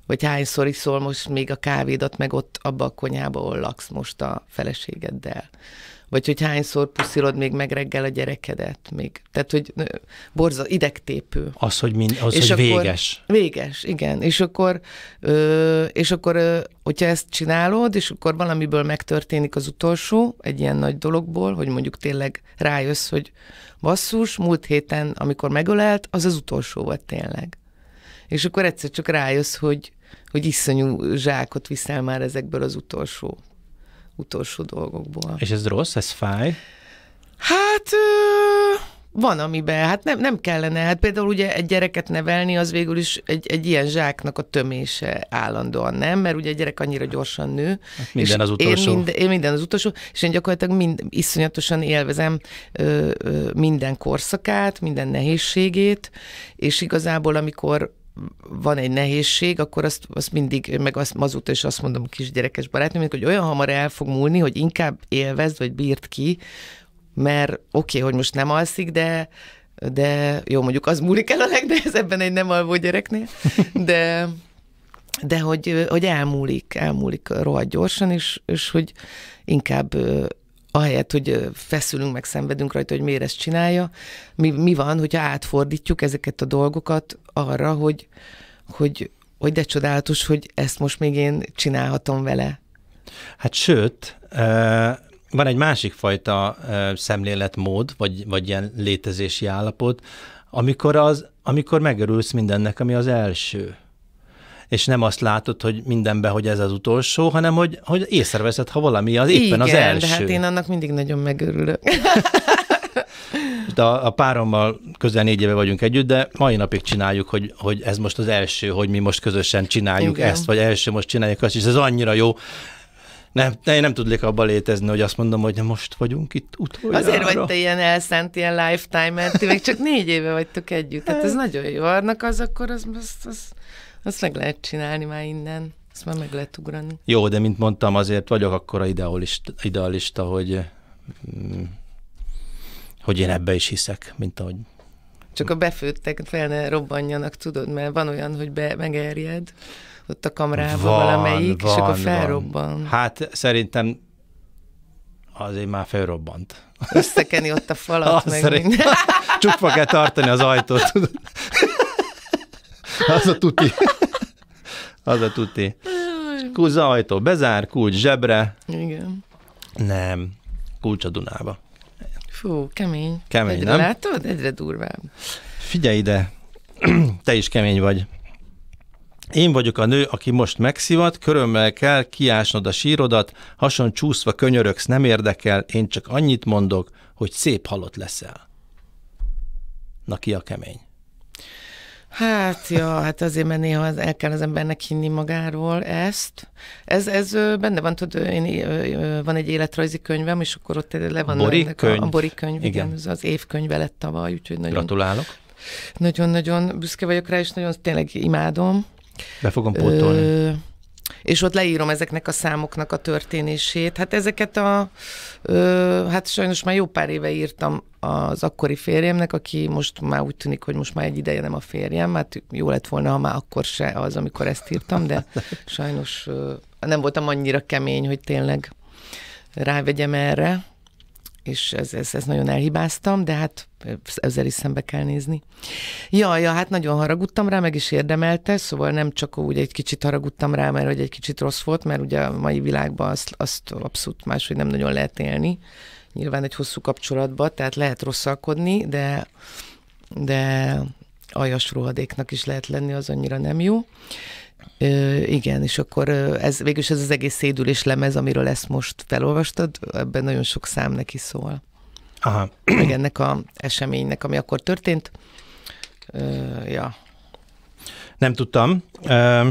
vagy hányszor iszol most még a kávédat, meg ott abba a konyhába, ahol laksz most a feleségeddel. Vagy hogy hányszor puszilod még meg reggel a gyerekedet. Még. Tehát, hogy borza, idegtépő. Az, hogy, mind, az, és hogy akkor, véges. Véges, igen. És akkor, ö, és akkor ö, hogyha ezt csinálod, és akkor valamiből megtörténik az utolsó, egy ilyen nagy dologból, hogy mondjuk tényleg rájössz, hogy basszus, múlt héten, amikor megölelt, az az utolsó volt tényleg. És akkor egyszer csak rájössz, hogy, hogy iszonyú zsákot viszel már ezekből az utolsó utolsó dolgokból. És ez rossz? Ez fáj? Hát van, amiben, hát nem, nem kellene. Hát például ugye egy gyereket nevelni, az végül is egy, egy ilyen zsáknak a tömése állandóan, nem? Mert ugye a gyerek annyira gyorsan nő. Hát minden az utolsó. Én, mind, én minden az utolsó, és én gyakorlatilag mind, iszonyatosan élvezem ö, ö, minden korszakát, minden nehézségét, és igazából amikor van egy nehézség, akkor azt, azt mindig, meg azt, azóta is azt mondom a kisgyerekes barátom, hogy olyan hamar el fog múlni, hogy inkább élvezd, vagy bírt ki, mert oké, okay, hogy most nem alszik, de, de jó, mondjuk az múlik el a legnehezebben egy nem alvó gyereknél, de, de hogy, hogy elmúlik, elmúlik rohadt gyorsan, és, és hogy inkább ahelyett, hogy feszülünk, meg szenvedünk rajta, hogy miért ezt csinálja, mi, mi van, hogyha átfordítjuk ezeket a dolgokat arra, hogy, hogy, hogy de csodálatos, hogy ezt most még én csinálhatom vele. Hát sőt, van egy másik fajta szemléletmód, vagy, vagy ilyen létezési állapot, amikor, az, amikor megörülsz mindennek, ami az első és nem azt látod, hogy mindenben, hogy ez az utolsó, hanem hogy, hogy észreveszed, ha valami az éppen Igen, az első. de hát én annak mindig nagyon megörülök. De a, párommal közel négy éve vagyunk együtt, de mai napig csináljuk, hogy, hogy ez most az első, hogy mi most közösen csináljuk Igen. ezt, vagy első most csináljuk azt, és ez annyira jó. Nem, én nem tudnék abba létezni, hogy azt mondom, hogy most vagyunk itt utoljára. Azért vagy te ilyen elszent, ilyen lifetime-et, ti még csak négy éve vagytok együtt. Tehát ez hát. nagyon jó. Annak az akkor, az, az, az azt meg lehet csinálni már innen. azt már meg lehet ugrani. Jó, de mint mondtam, azért vagyok akkora idealista, idealista hogy, mm, hogy én ebbe is hiszek, mint ahogy csak a befőttek fel ne robbanjanak, tudod, mert van olyan, hogy be, megerjed ott a kamrában van, valamelyik, van, és akkor felrobban. Van. Hát szerintem azért már felrobbant. Összekeni ott a falat, Azt meg szerint... minden. Csukva kell tartani az ajtót, tudod. Az a tuti. Az a tuti. az ajtó, bezár, kulcs zsebre. Igen. Nem, kulcs a Dunába. Fú, kemény. Kemény, egyre nem? Látod? Egyre durvább. Figyelj ide, te is kemény vagy. Én vagyok a nő, aki most megszivat, körömmel kell kiásnod a sírodat, hason csúszva könyöröksz, nem érdekel, én csak annyit mondok, hogy szép halott leszel. Na ki a kemény? Hát, ja, hát azért, mert néha el kell az embernek hinni magáról ezt. Ez, ez benne van, tudod, én, van egy életrajzi könyvem, és akkor ott le van Bori a, könyv. a Bori könyv, igen. igen, ez az évkönyve lett tavaly, úgyhogy nagyon... Gratulálok. Nagyon-nagyon büszke vagyok rá, és nagyon tényleg imádom. Be fogom pótolni. Ö, és ott leírom ezeknek a számoknak a történését. Hát ezeket a, ö, hát sajnos már jó pár éve írtam az akkori férjemnek, aki most már úgy tűnik, hogy most már egy ideje nem a férjem, hát jó lett volna, ha már akkor se az, amikor ezt írtam, de sajnos ö, nem voltam annyira kemény, hogy tényleg rávegyem erre és ez, ez, ez nagyon elhibáztam, de hát ezzel is szembe kell nézni. Ja, ja, hát nagyon haragudtam rá, meg is érdemelte, szóval nem csak úgy egy kicsit haragudtam rá, mert hogy egy kicsit rossz volt, mert ugye a mai világban azt, azt abszolút máshogy nem nagyon lehet élni, nyilván egy hosszú kapcsolatban, tehát lehet rosszalkodni, de, de aljas rohadéknak is lehet lenni, az annyira nem jó. Ö, igen, és akkor ez végülis ez az egész szédülés lemez, amiről ezt most felolvastad, ebben nagyon sok szám neki szól. Aha. Meg ennek a eseménynek, ami akkor történt. Ö, ja. Nem tudtam. Ö,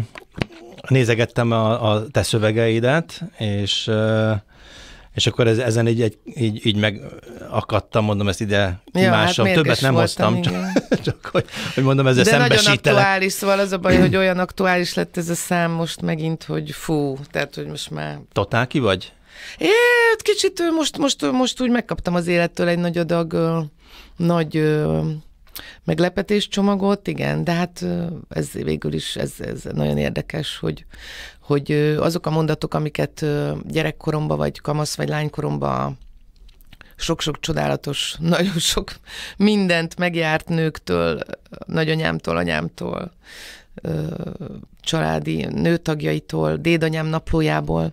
nézegettem a, a te szövegeidet, és és akkor ez, ezen így, egy, így, így megakadtam, mondom, ezt ide kimássam. Ja, hát Többet nem voltam, hoztam, csak, csak hogy, hogy mondom, ezzel De nagyon aktuális, szóval az a baj, hogy olyan aktuális lett ez a szám most megint, hogy fú, tehát hogy most már... Totál ki vagy? É, hát kicsit most, most, most úgy megkaptam az élettől egy nagy adag nagy meglepetés csomagot, igen, de hát ez végül is ez, ez nagyon érdekes, hogy, hogy azok a mondatok, amiket gyerekkoromba, vagy kamasz, vagy lánykoromba sok-sok csodálatos, nagyon sok mindent megjárt nőktől, nagyanyámtól, anyámtól, családi nőtagjaitól, dédanyám naplójából,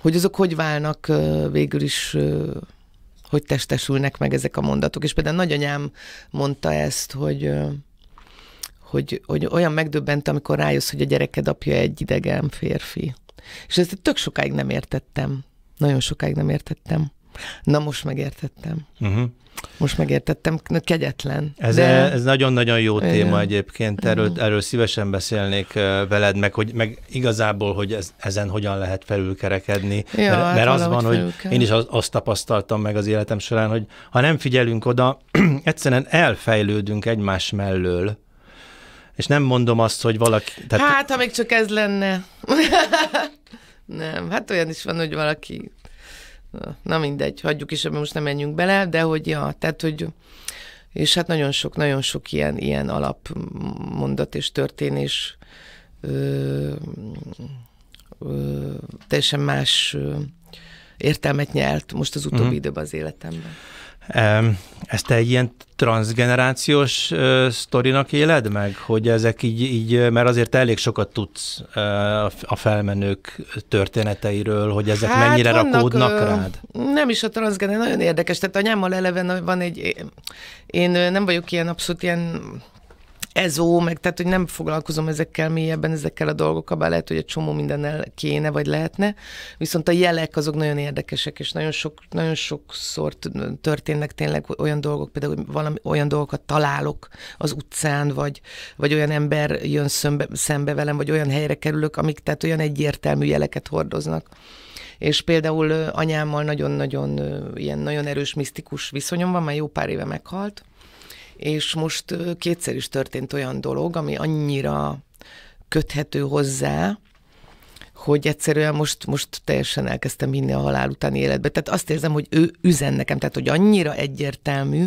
hogy azok hogy válnak végül is hogy testesülnek meg ezek a mondatok. És például nagyanyám mondta ezt, hogy hogy, hogy olyan megdöbbent, amikor rájössz, hogy a gyereked apja egy idegen férfi. És ezt tök sokáig nem értettem. Nagyon sokáig nem értettem. Na most megértettem. Uh-huh. Most megértettem, kegyetlen. Ez, de... ez nagyon-nagyon jó Igen. téma egyébként, erről, erről szívesen beszélnék veled, meg, hogy, meg igazából, hogy ez, ezen hogyan lehet felülkerekedni. Ja, mert, hát mert az van, hogy én is az, azt tapasztaltam meg az életem során, hogy ha nem figyelünk oda, egyszerűen elfejlődünk egymás mellől, és nem mondom azt, hogy valaki... Tehát... Hát, ha még csak ez lenne. nem, hát olyan is van, hogy valaki na mindegy, hagyjuk is, mert most nem menjünk bele, de hogy ja, tehát, hogy és hát nagyon sok, nagyon sok ilyen, ilyen alapmondat és történés ö, ö, teljesen más ö, értelmet nyelt most az utóbbi uh-huh. időben az életemben. Ezt te egy ilyen transgenerációs sztorinak éled meg, hogy ezek így, így mert azért elég sokat tudsz a felmenők történeteiről, hogy ezek hát mennyire vannak, rakódnak rád? Nem is a transgener, nagyon érdekes. Tehát anyámmal eleve van egy, én nem vagyok ilyen abszolút ilyen ezó, meg tehát, hogy nem foglalkozom ezekkel mélyebben, ezekkel a dolgokkal, bár lehet, hogy egy csomó mindennel kéne, vagy lehetne, viszont a jelek azok nagyon érdekesek, és nagyon, sok, nagyon sokszor történnek tényleg olyan dolgok, például valami, olyan dolgokat találok az utcán, vagy, vagy olyan ember jön szembe, szembe velem, vagy olyan helyre kerülök, amik tehát olyan egyértelmű jeleket hordoznak és például anyámmal nagyon-nagyon ilyen nagyon erős misztikus viszonyom van, már jó pár éve meghalt, és most kétszer is történt olyan dolog, ami annyira köthető hozzá, hogy egyszerűen most, most teljesen elkezdtem hinni a halál utáni életbe. Tehát azt érzem, hogy ő üzen nekem, tehát hogy annyira egyértelmű,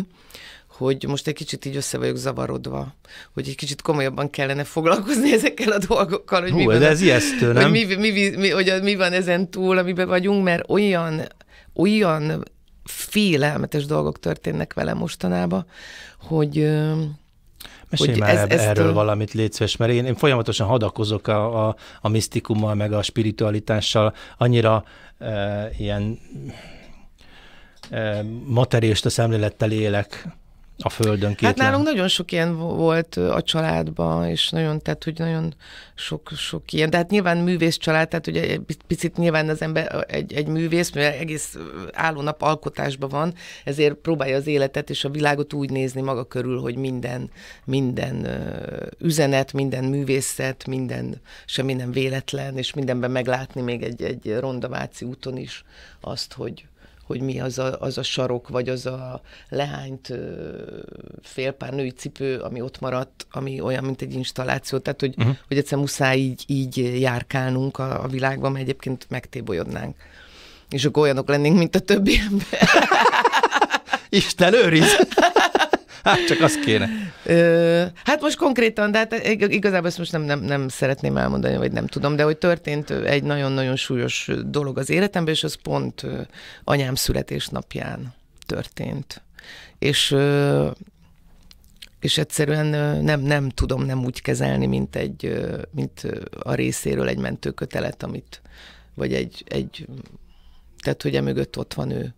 hogy most egy kicsit így össze vagyok zavarodva, hogy egy kicsit komolyabban kellene foglalkozni ezekkel a dolgokkal, hogy, Hú, mi, van, ez ijesztő, nem? mi, mi, mi, mi, hogy mi van ezen túl, amiben vagyunk, mert olyan, olyan félelmetes dolgok történnek vele mostanában, hogy Mesélj hogy már ez, ez erről ezt... valamit, légy szíves, mert én, én folyamatosan hadakozok a, a, a misztikummal, meg a spiritualitással, annyira e, ilyen e, materista szemlélettel élek, a földön kétlen. Hát nálunk nagyon sok ilyen volt a családban, és nagyon, tehát hogy nagyon sok, sok ilyen, de hát nyilván művész család, tehát ugye egy picit nyilván az ember egy, egy művész, mert egész álló nap alkotásban van, ezért próbálja az életet és a világot úgy nézni maga körül, hogy minden, minden üzenet, minden művészet, minden semmi nem véletlen, és mindenben meglátni még egy, egy rondaváci úton is azt, hogy hogy mi az a, az a sarok, vagy az a lehányt félpár női cipő, ami ott maradt, ami olyan, mint egy installáció. Tehát, hogy, uh-huh. hogy egyszer muszáj így, így járkálnunk a, a világban, mert egyébként megtébolyodnánk. És akkor olyanok lennénk, mint a többi ember. Isten őriz! Hát csak az kéne. Ö, hát most konkrétan, de hát igazából ezt most nem, nem, nem szeretném elmondani, vagy nem tudom, de hogy történt egy nagyon-nagyon súlyos dolog az életemben, és az pont anyám születésnapján történt. És és egyszerűen nem, nem tudom nem úgy kezelni, mint, egy, mint a részéről egy mentőkötelet, amit, vagy egy, egy tehát hogy emögött ott van ő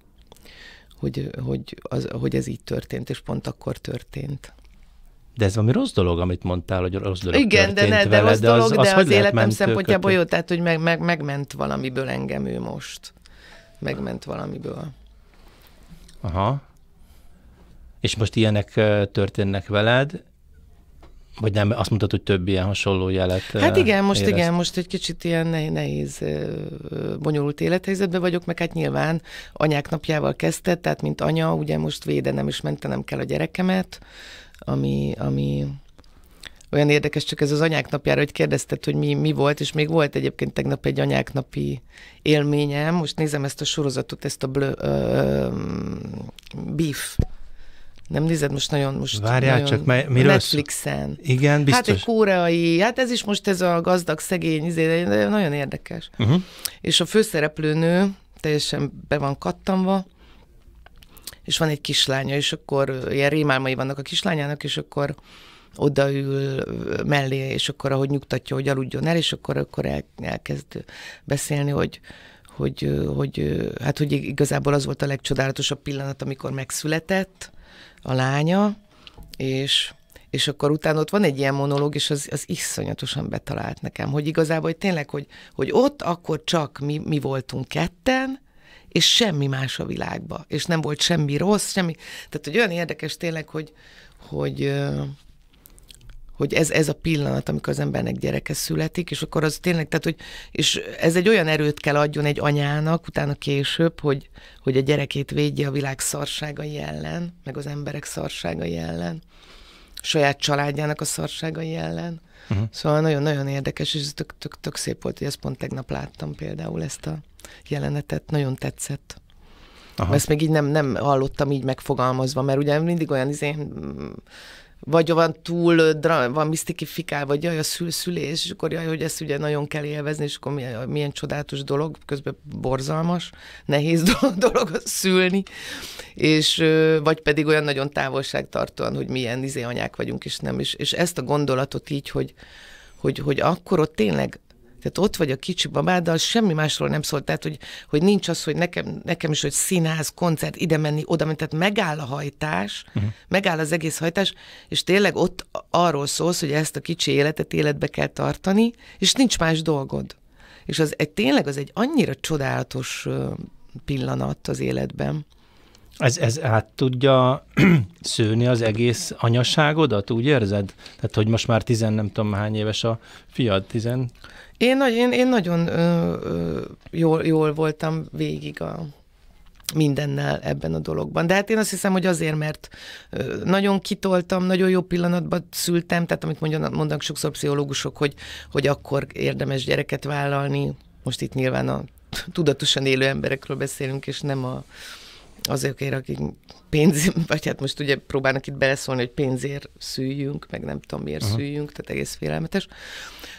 hogy, hogy, az, hogy ez így történt, és pont akkor történt. De ez valami rossz dolog, amit mondtál, hogy rossz dolog Igen, de, ne, de vele, rossz dolog, de az, az, az, az életem szempontjából jó, tehát hogy meg, meg, megment valamiből engem ő most. Megment valamiből. Aha. És most ilyenek történnek veled, vagy nem, azt mutat, hogy több ilyen hasonló jelet. Hát eh, igen, most érez. igen, most egy kicsit ilyen nehéz, eh, bonyolult élethelyzetben vagyok, meg hát nyilván anyák napjával kezdte, tehát mint anya, ugye most védenem és mentenem kell a gyerekemet, ami, ami olyan érdekes, csak ez az anyák napjára, hogy kérdezted, hogy mi, mi volt, és még volt egyébként tegnap egy anyák napi élményem, most nézem ezt a sorozatot, ezt a blö, ö, beef nem nézed most nagyon most Várjál nagyon csak, mely, miről Netflixen. Sz... Igen, hát biztos. Hát egy koreai, hát ez is most ez a gazdag, szegény, izé, nagyon érdekes. Uh-huh. És a főszereplőnő teljesen be van kattanva, és van egy kislánya, és akkor ilyen rémálmai vannak a kislányának, és akkor odaül mellé, és akkor ahogy nyugtatja, hogy aludjon el, és akkor, akkor el, elkezd beszélni, hogy, hogy, hogy, hát, hogy igazából az volt a legcsodálatosabb pillanat, amikor megszületett, a lánya, és és akkor utána ott van egy ilyen monológ, és az, az iszonyatosan betalált nekem, hogy igazából, hogy tényleg, hogy, hogy ott akkor csak mi, mi voltunk ketten, és semmi más a világba, és nem volt semmi rossz, semmi, tehát hogy olyan érdekes tényleg, hogy, hogy hogy ez, ez a pillanat, amikor az embernek gyereke születik, és akkor az tényleg, tehát, hogy, és ez egy olyan erőt kell adjon egy anyának, utána később, hogy, hogy a gyerekét védje a világ szarságai ellen, meg az emberek szarságai ellen, saját családjának a szarságai ellen. Uh-huh. Szóval nagyon-nagyon érdekes, és tök, tök, tök szép volt, hogy ezt pont tegnap láttam például ezt a jelenetet, nagyon tetszett. Aha. Ezt még így nem, nem hallottam így megfogalmazva, mert ugye mindig olyan izé, vagy van túl, van misztikifikál, vagy jaj, a szül szülés, és akkor jaj, hogy ezt ugye nagyon kell élvezni, és akkor milyen, milyen csodálatos dolog, közben borzalmas, nehéz dolog, dolog az szülni, és vagy pedig olyan nagyon távolságtartóan, hogy milyen izé anyák vagyunk, és nem, és, és ezt a gondolatot így, hogy, hogy, hogy akkor ott tényleg tehát ott vagy a kicsi babáddal, semmi másról nem szólt. Tehát, hogy, hogy nincs az, hogy nekem, nekem is, hogy színház, koncert, ide menni, oda menni. Tehát megáll a hajtás, uh-huh. megáll az egész hajtás, és tényleg ott arról szólsz, hogy ezt a kicsi életet életbe kell tartani, és nincs más dolgod. És az egy, tényleg az egy annyira csodálatos pillanat az életben. Ez, ez át tudja szőni az egész anyaságodat, úgy érzed? Tehát, hogy most már tizen nem tudom hány éves a fiad, tizen... Én, nagy, én, én nagyon ö, ö, jól, jól voltam végig a mindennel ebben a dologban. De hát én azt hiszem, hogy azért, mert nagyon kitoltam, nagyon jó pillanatban szültem, tehát amit mondanak, mondanak sokszor pszichológusok, hogy, hogy akkor érdemes gyereket vállalni, most itt nyilván a tudatosan élő emberekről beszélünk, és nem a azokért, akik pénz, vagy hát most ugye próbálnak itt beleszólni, hogy pénzért szüljünk, meg nem tudom miért Aha. szüljünk, tehát egész félelmetes,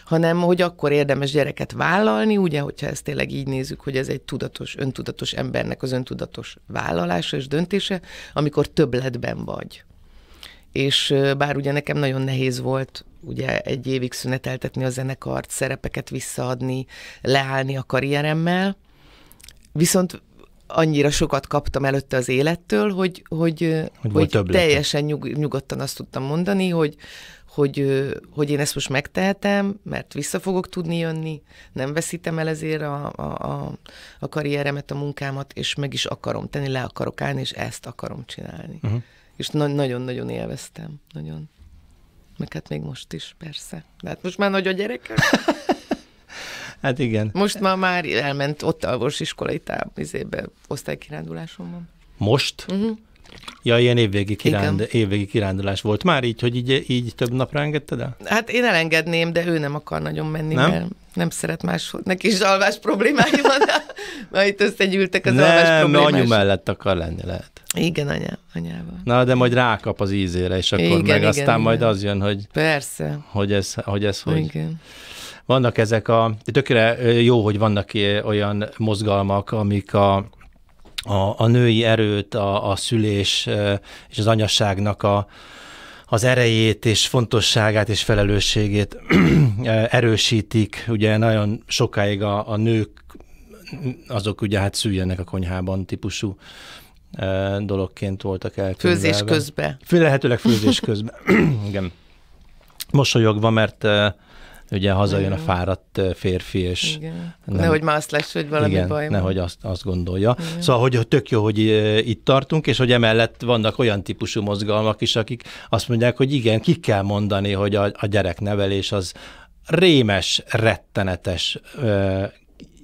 hanem hogy akkor érdemes gyereket vállalni, ugye, hogyha ezt tényleg így nézzük, hogy ez egy tudatos, öntudatos embernek az öntudatos vállalása és döntése, amikor többletben vagy. És bár ugye nekem nagyon nehéz volt ugye egy évig szüneteltetni a zenekart, szerepeket visszaadni, leállni a karrieremmel, viszont annyira sokat kaptam előtte az élettől, hogy, hogy, hogy, hogy teljesen nyug, nyugodtan azt tudtam mondani, hogy, hogy, hogy én ezt most megtehetem, mert vissza fogok tudni jönni, nem veszítem el ezért a, a, a, a karrieremet, a munkámat, és meg is akarom tenni, le akarok állni, és ezt akarom csinálni. Uh-huh. És na- nagyon-nagyon élveztem, nagyon. Meg hát még most is, persze. De hát most már nagy a gyerekek. Hát igen. Most már már elment ott alvos iskolai tábizébe, osztálykiránduláson van. Most? Uh-huh. Ja, ilyen évvégi, kiránd, igen. évvégi kirándulás volt már így, hogy így, így több napra engedted el? Hát én elengedném, de ő nem akar nagyon menni, nem? mert nem szeret más, Neki is alvás problémái van, mert itt összegyűltek az nem, alvás problémás. Nem, anyu mellett akar lenni lehet. Igen, anyá, anyával. Na, de majd rákap az ízére, és akkor igen, meg igen, aztán igen. majd az jön, hogy... Persze. Hogy ez hogy. Ez, hogy. Igen vannak ezek a, tökre jó, hogy vannak olyan mozgalmak, amik a, a, a női erőt, a, a szülés és az anyasságnak a, az erejét és fontosságát és felelősségét erősítik. Ugye nagyon sokáig a, a nők, azok ugye hát szüljenek a konyhában típusú dologként voltak el. Főzés közben. Főlehetőleg főzés közben. Igen. Mosolyogva, mert ugye hazajön a fáradt férfi, és... Igen. Nem, nehogy már azt lesz, hogy valami igen, baj nehogy azt, azt gondolja. Igen. Szóval, hogy tök jó, hogy itt tartunk, és hogy emellett vannak olyan típusú mozgalmak is, akik azt mondják, hogy igen, ki kell mondani, hogy a, a gyereknevelés az rémes, rettenetes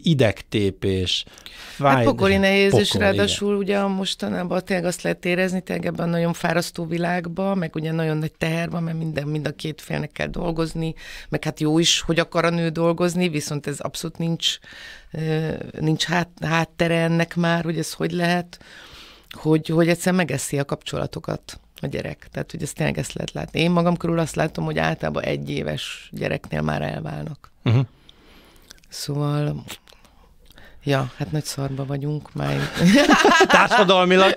idegtépés. Hát Fáj... Hát pokoli nehéz, pokoli, és ráadásul igen. ugye mostanában tényleg azt lehet érezni, tényleg ebben a nagyon fárasztó világban, meg ugye nagyon nagy teher van, mert minden, mind a két félnek kell dolgozni, meg hát jó is, hogy akar a nő dolgozni, viszont ez abszolút nincs, nincs hát, háttere ennek már, hogy ez hogy lehet, hogy, hogy egyszer megeszi a kapcsolatokat a gyerek. Tehát, hogy ezt tényleg ezt lehet látni. Én magam körül azt látom, hogy általában egy éves gyereknél már elválnak. Uh-huh. Szóval Ja, hát nagy szarba vagyunk már. Társadalmilag.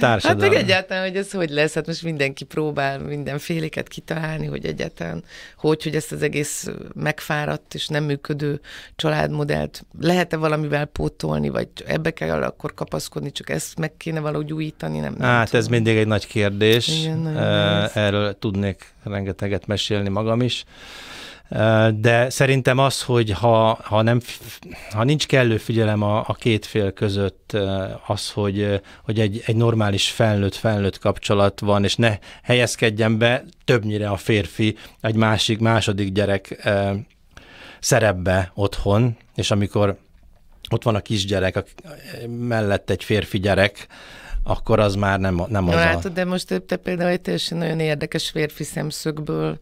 Társadalmi. Hát meg egyáltalán, hogy ez hogy lesz, hát most mindenki próbál mindenféléket kitalálni, hogy egyáltalán hogy, hogy ezt az egész megfáradt és nem működő családmodellt lehet-e valamivel pótolni, vagy ebbe kell akkor kapaszkodni, csak ezt meg kéne valahogy újítani, nem? nem hát tudom. ez mindig egy nagy kérdés. Igen, nagyon Erről tudnék rengeteget mesélni magam is de szerintem az, hogy ha, ha, nem, ha nincs kellő figyelem a, a két fél között, az, hogy, hogy egy, egy normális felnőtt-felnőtt kapcsolat van, és ne helyezkedjen be többnyire a férfi egy másik, második gyerek szerepbe otthon, és amikor ott van a kisgyerek, a, mellett egy férfi gyerek, akkor az már nem, nem az hát, a... de most te például egy teljesen nagyon érdekes férfi szemszögből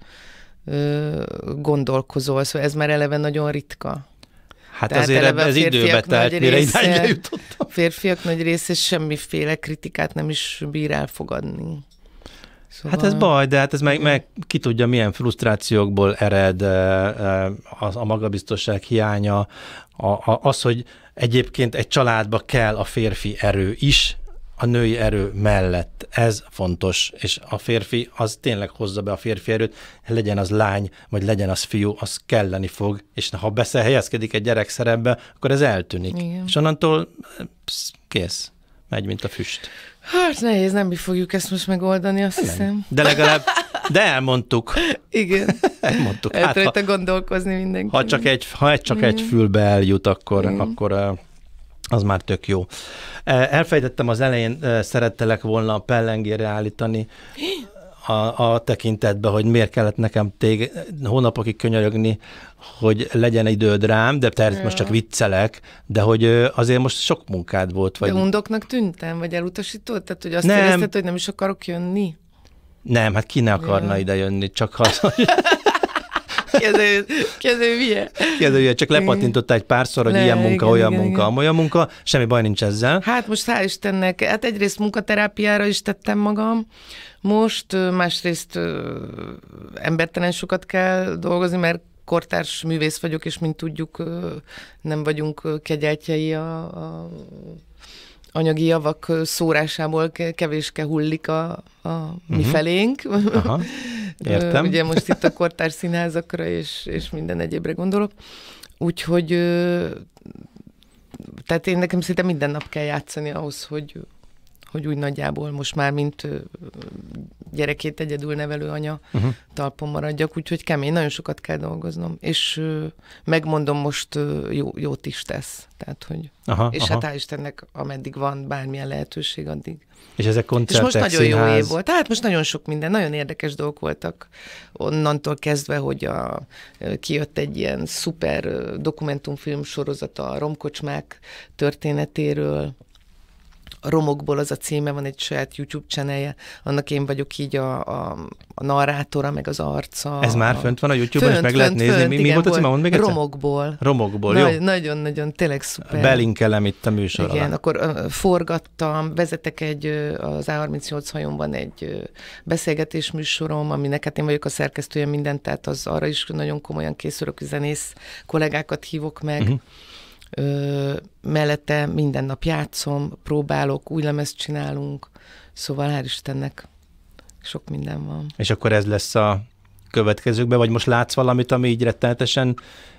gondolkozol, szóval ez már eleve nagyon ritka. Hát Tehát azért eleve ez időbe telt, mire része, jutottam. A férfiak nagy része semmiféle kritikát nem is bír elfogadni. Szóval... Hát ez baj, de hát ez meg, meg ki tudja, milyen frusztrációkból ered az, a magabiztosság hiánya, a, a, az, hogy egyébként egy családba kell a férfi erő is, a női erő mellett. Ez fontos, és a férfi az tényleg hozza be a férfi erőt, legyen az lány, vagy legyen az fiú, az kelleni fog, és ha beszél, helyezkedik egy gyerek szerepbe, akkor ez eltűnik. Igen. És onnantól eh, psz, kész, megy, mint a füst. Hát nehéz, nem mi fogjuk ezt most megoldani, azt nem. hiszem. De legalább, de elmondtuk. Igen. elmondtuk. El hát, ha, gondolkozni mindenki. Ha csak egy, ha egy, csak egy mhm. fülbe eljut, akkor, Igen. akkor eh, az már tök jó. E, elfejtettem az elején, e, szerettelek volna a pellengére állítani a, a tekintetbe, hogy miért kellett nekem tég, hónapokig könyörögni, hogy legyen időd rám, de persze most csak viccelek, de hogy azért most sok munkád volt. Vagy... De undoknak tűntem, vagy elutasított? Tehát, hogy azt nem. érezted, hogy nem is akarok jönni? Nem, hát ki ne akarna ja. ide jönni, csak az, hogy... Kezdő, kezdő hülye. Kezdő hülye, csak lepatintotta egy párszor, hogy Le, ilyen munka, igen, olyan igen, munka, igen. olyan munka, semmi baj nincs ezzel. Hát most hál' Istennek, hát egyrészt munkaterápiára is tettem magam, most másrészt embertelen sokat kell dolgozni, mert kortárs művész vagyok, és mint tudjuk, nem vagyunk kegyeltjei a, a anyagi javak szórásából kevéske hullik a, a mi uh-huh. felénk. Aha. Értem. Ugye most itt a kortárs színházakra és, és minden egyébre gondolok. Úgyhogy tehát én nekem szinte minden nap kell játszani ahhoz, hogy, hogy úgy nagyjából most már, mint gyerekét egyedül nevelő anya uh-huh. talpon maradjak, úgyhogy kemény, nagyon sokat kell dolgoznom, és megmondom, most jó, jót is tesz, tehát hogy, aha, és aha. hát hál' Istennek, ameddig van bármilyen lehetőség, addig. És ezek koncertek, És most nagyon színház... jó év volt, tehát most nagyon sok minden, nagyon érdekes dolgok voltak, onnantól kezdve, hogy a, kijött egy ilyen szuper dokumentumfilm sorozata a romkocsmák történetéről, a romokból az a címe, van egy saját YouTube csenelje, annak én vagyok így a, a, a narrátora, meg az arca. Ez már fönt van a YouTube-on, és meg fönt, lehet nézni. Fönt, mi, igen, mi volt a címe? Mondd még egyszer? Romokból. Romokból, Na, jó. Nagyon-nagyon, tényleg szuper. Belinkelem itt a műsorra. Igen, akkor uh, forgattam, vezetek egy, az A38 hajomban egy uh, beszélgetés műsorom, aminek hát én vagyok a szerkesztője mindent, tehát az arra is nagyon komolyan készülök, zenész kollégákat hívok meg. Uh-huh Ö, mellette minden nap játszom, próbálok, új lemezt csinálunk, szóval hál' Istennek sok minden van. És akkor ez lesz a következőkben, vagy most látsz valamit, ami így rettenetesen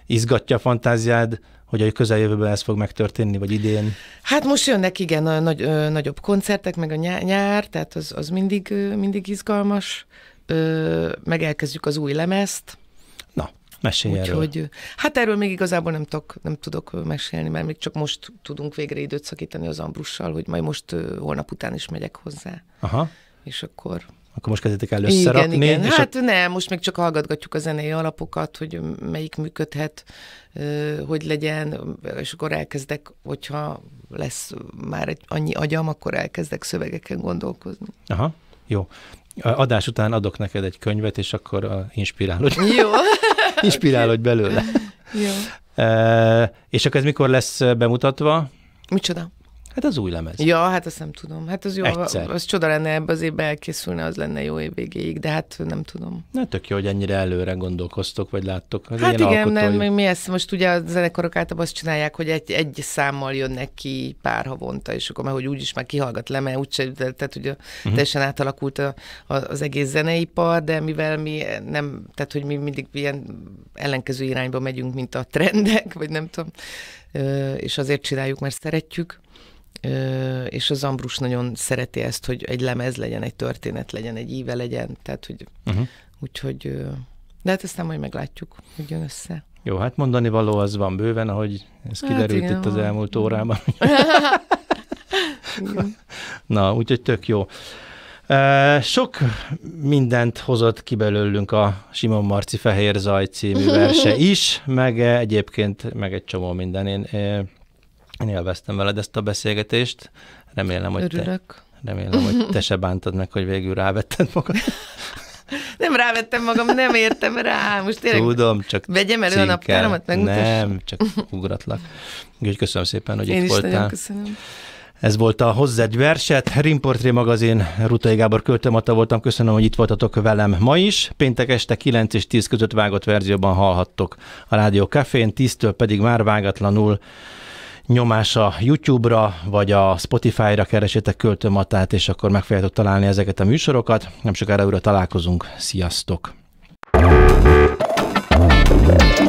izgatja a fantáziád, hogy a közeljövőben ez fog megtörténni, vagy idén? Hát most jönnek, igen, a nagy, ö, nagyobb koncertek, meg a nyár, tehát az, az mindig, mindig izgalmas. Ö, meg elkezdjük az új lemezt, Mesélj Úgy, erről. Hogy, hát erről még igazából nem tudok, nem tudok mesélni, mert még csak most tudunk végre időt szakítani az Ambrussal, hogy majd most holnap után is megyek hozzá. Aha. És akkor akkor most kezdetek el összerakni. Igen, igen. És hát a... nem, most még csak hallgatgatjuk a zenei alapokat, hogy melyik működhet, hogy legyen, és akkor elkezdek, hogyha lesz már egy, annyi agyam, akkor elkezdek szövegeken gondolkozni. Aha, jó adás után adok neked egy könyvet, és akkor uh, inspirálod. Jó. inspirálod belőle. Jó. E, és akkor ez mikor lesz uh, bemutatva? Micsoda? Hát az új lemez. Ja, hát azt nem tudom. Hát az jó, Egyszer. az csoda lenne ebbe az évbe elkészülne, az lenne jó év végéig, de hát nem tudom. Na tök jó, hogy ennyire előre gondolkoztok, vagy láttok. Az hát igen, alkotói... nem, mi ezt most ugye a zenekarok általában azt csinálják, hogy egy, egy számmal jönnek ki pár havonta, és akkor már hogy úgyis már kihallgat le, mert úgyse, tehát ugye uh-huh. Mhm. teljesen átalakult a, a, az egész zeneipar, de mivel mi nem, tehát hogy mi mindig ilyen ellenkező irányba megyünk, mint a trendek, vagy nem tudom, és azért csináljuk, mert szeretjük és az Ambrus nagyon szereti ezt, hogy egy lemez legyen, egy történet legyen, egy íve legyen, tehát hogy uh-huh. úgyhogy, de hát aztán majd meglátjuk, hogy jön össze. Jó, hát mondani való az van bőven, ahogy ez hát kiderült igen, itt van. az elmúlt mhm. órában. Na, úgyhogy tök jó. Sok mindent hozott ki belőlünk a Simon Marci Fehér Zaj című verse is, meg egyébként meg egy csomó minden. Én én élveztem veled ezt a beszélgetést. Remélem, hogy Örülök. te... Remélem, hogy te se bántad meg, hogy végül rávetted magad. Nem rávettem magam, nem értem rá. Most tényleg Tudom, csak vegyem elő cinkel. a naptáramat, Nem, csak ugratlak. Úgyhogy köszönöm szépen, hogy Én itt voltál. köszönöm. Ez volt a Hozzád verset, Rimportré magazin, Rutai Gábor költömata voltam, köszönöm, hogy itt voltatok velem ma is. Péntek este 9 és 10 között vágott verzióban hallhattok a Rádió Cafén, 10-től pedig már vágatlanul nyomás a YouTube-ra, vagy a Spotify-ra keresétek Költőmatát, és akkor meg fogjátok találni ezeket a műsorokat. Nem sokára újra találkozunk. Sziasztok! thank you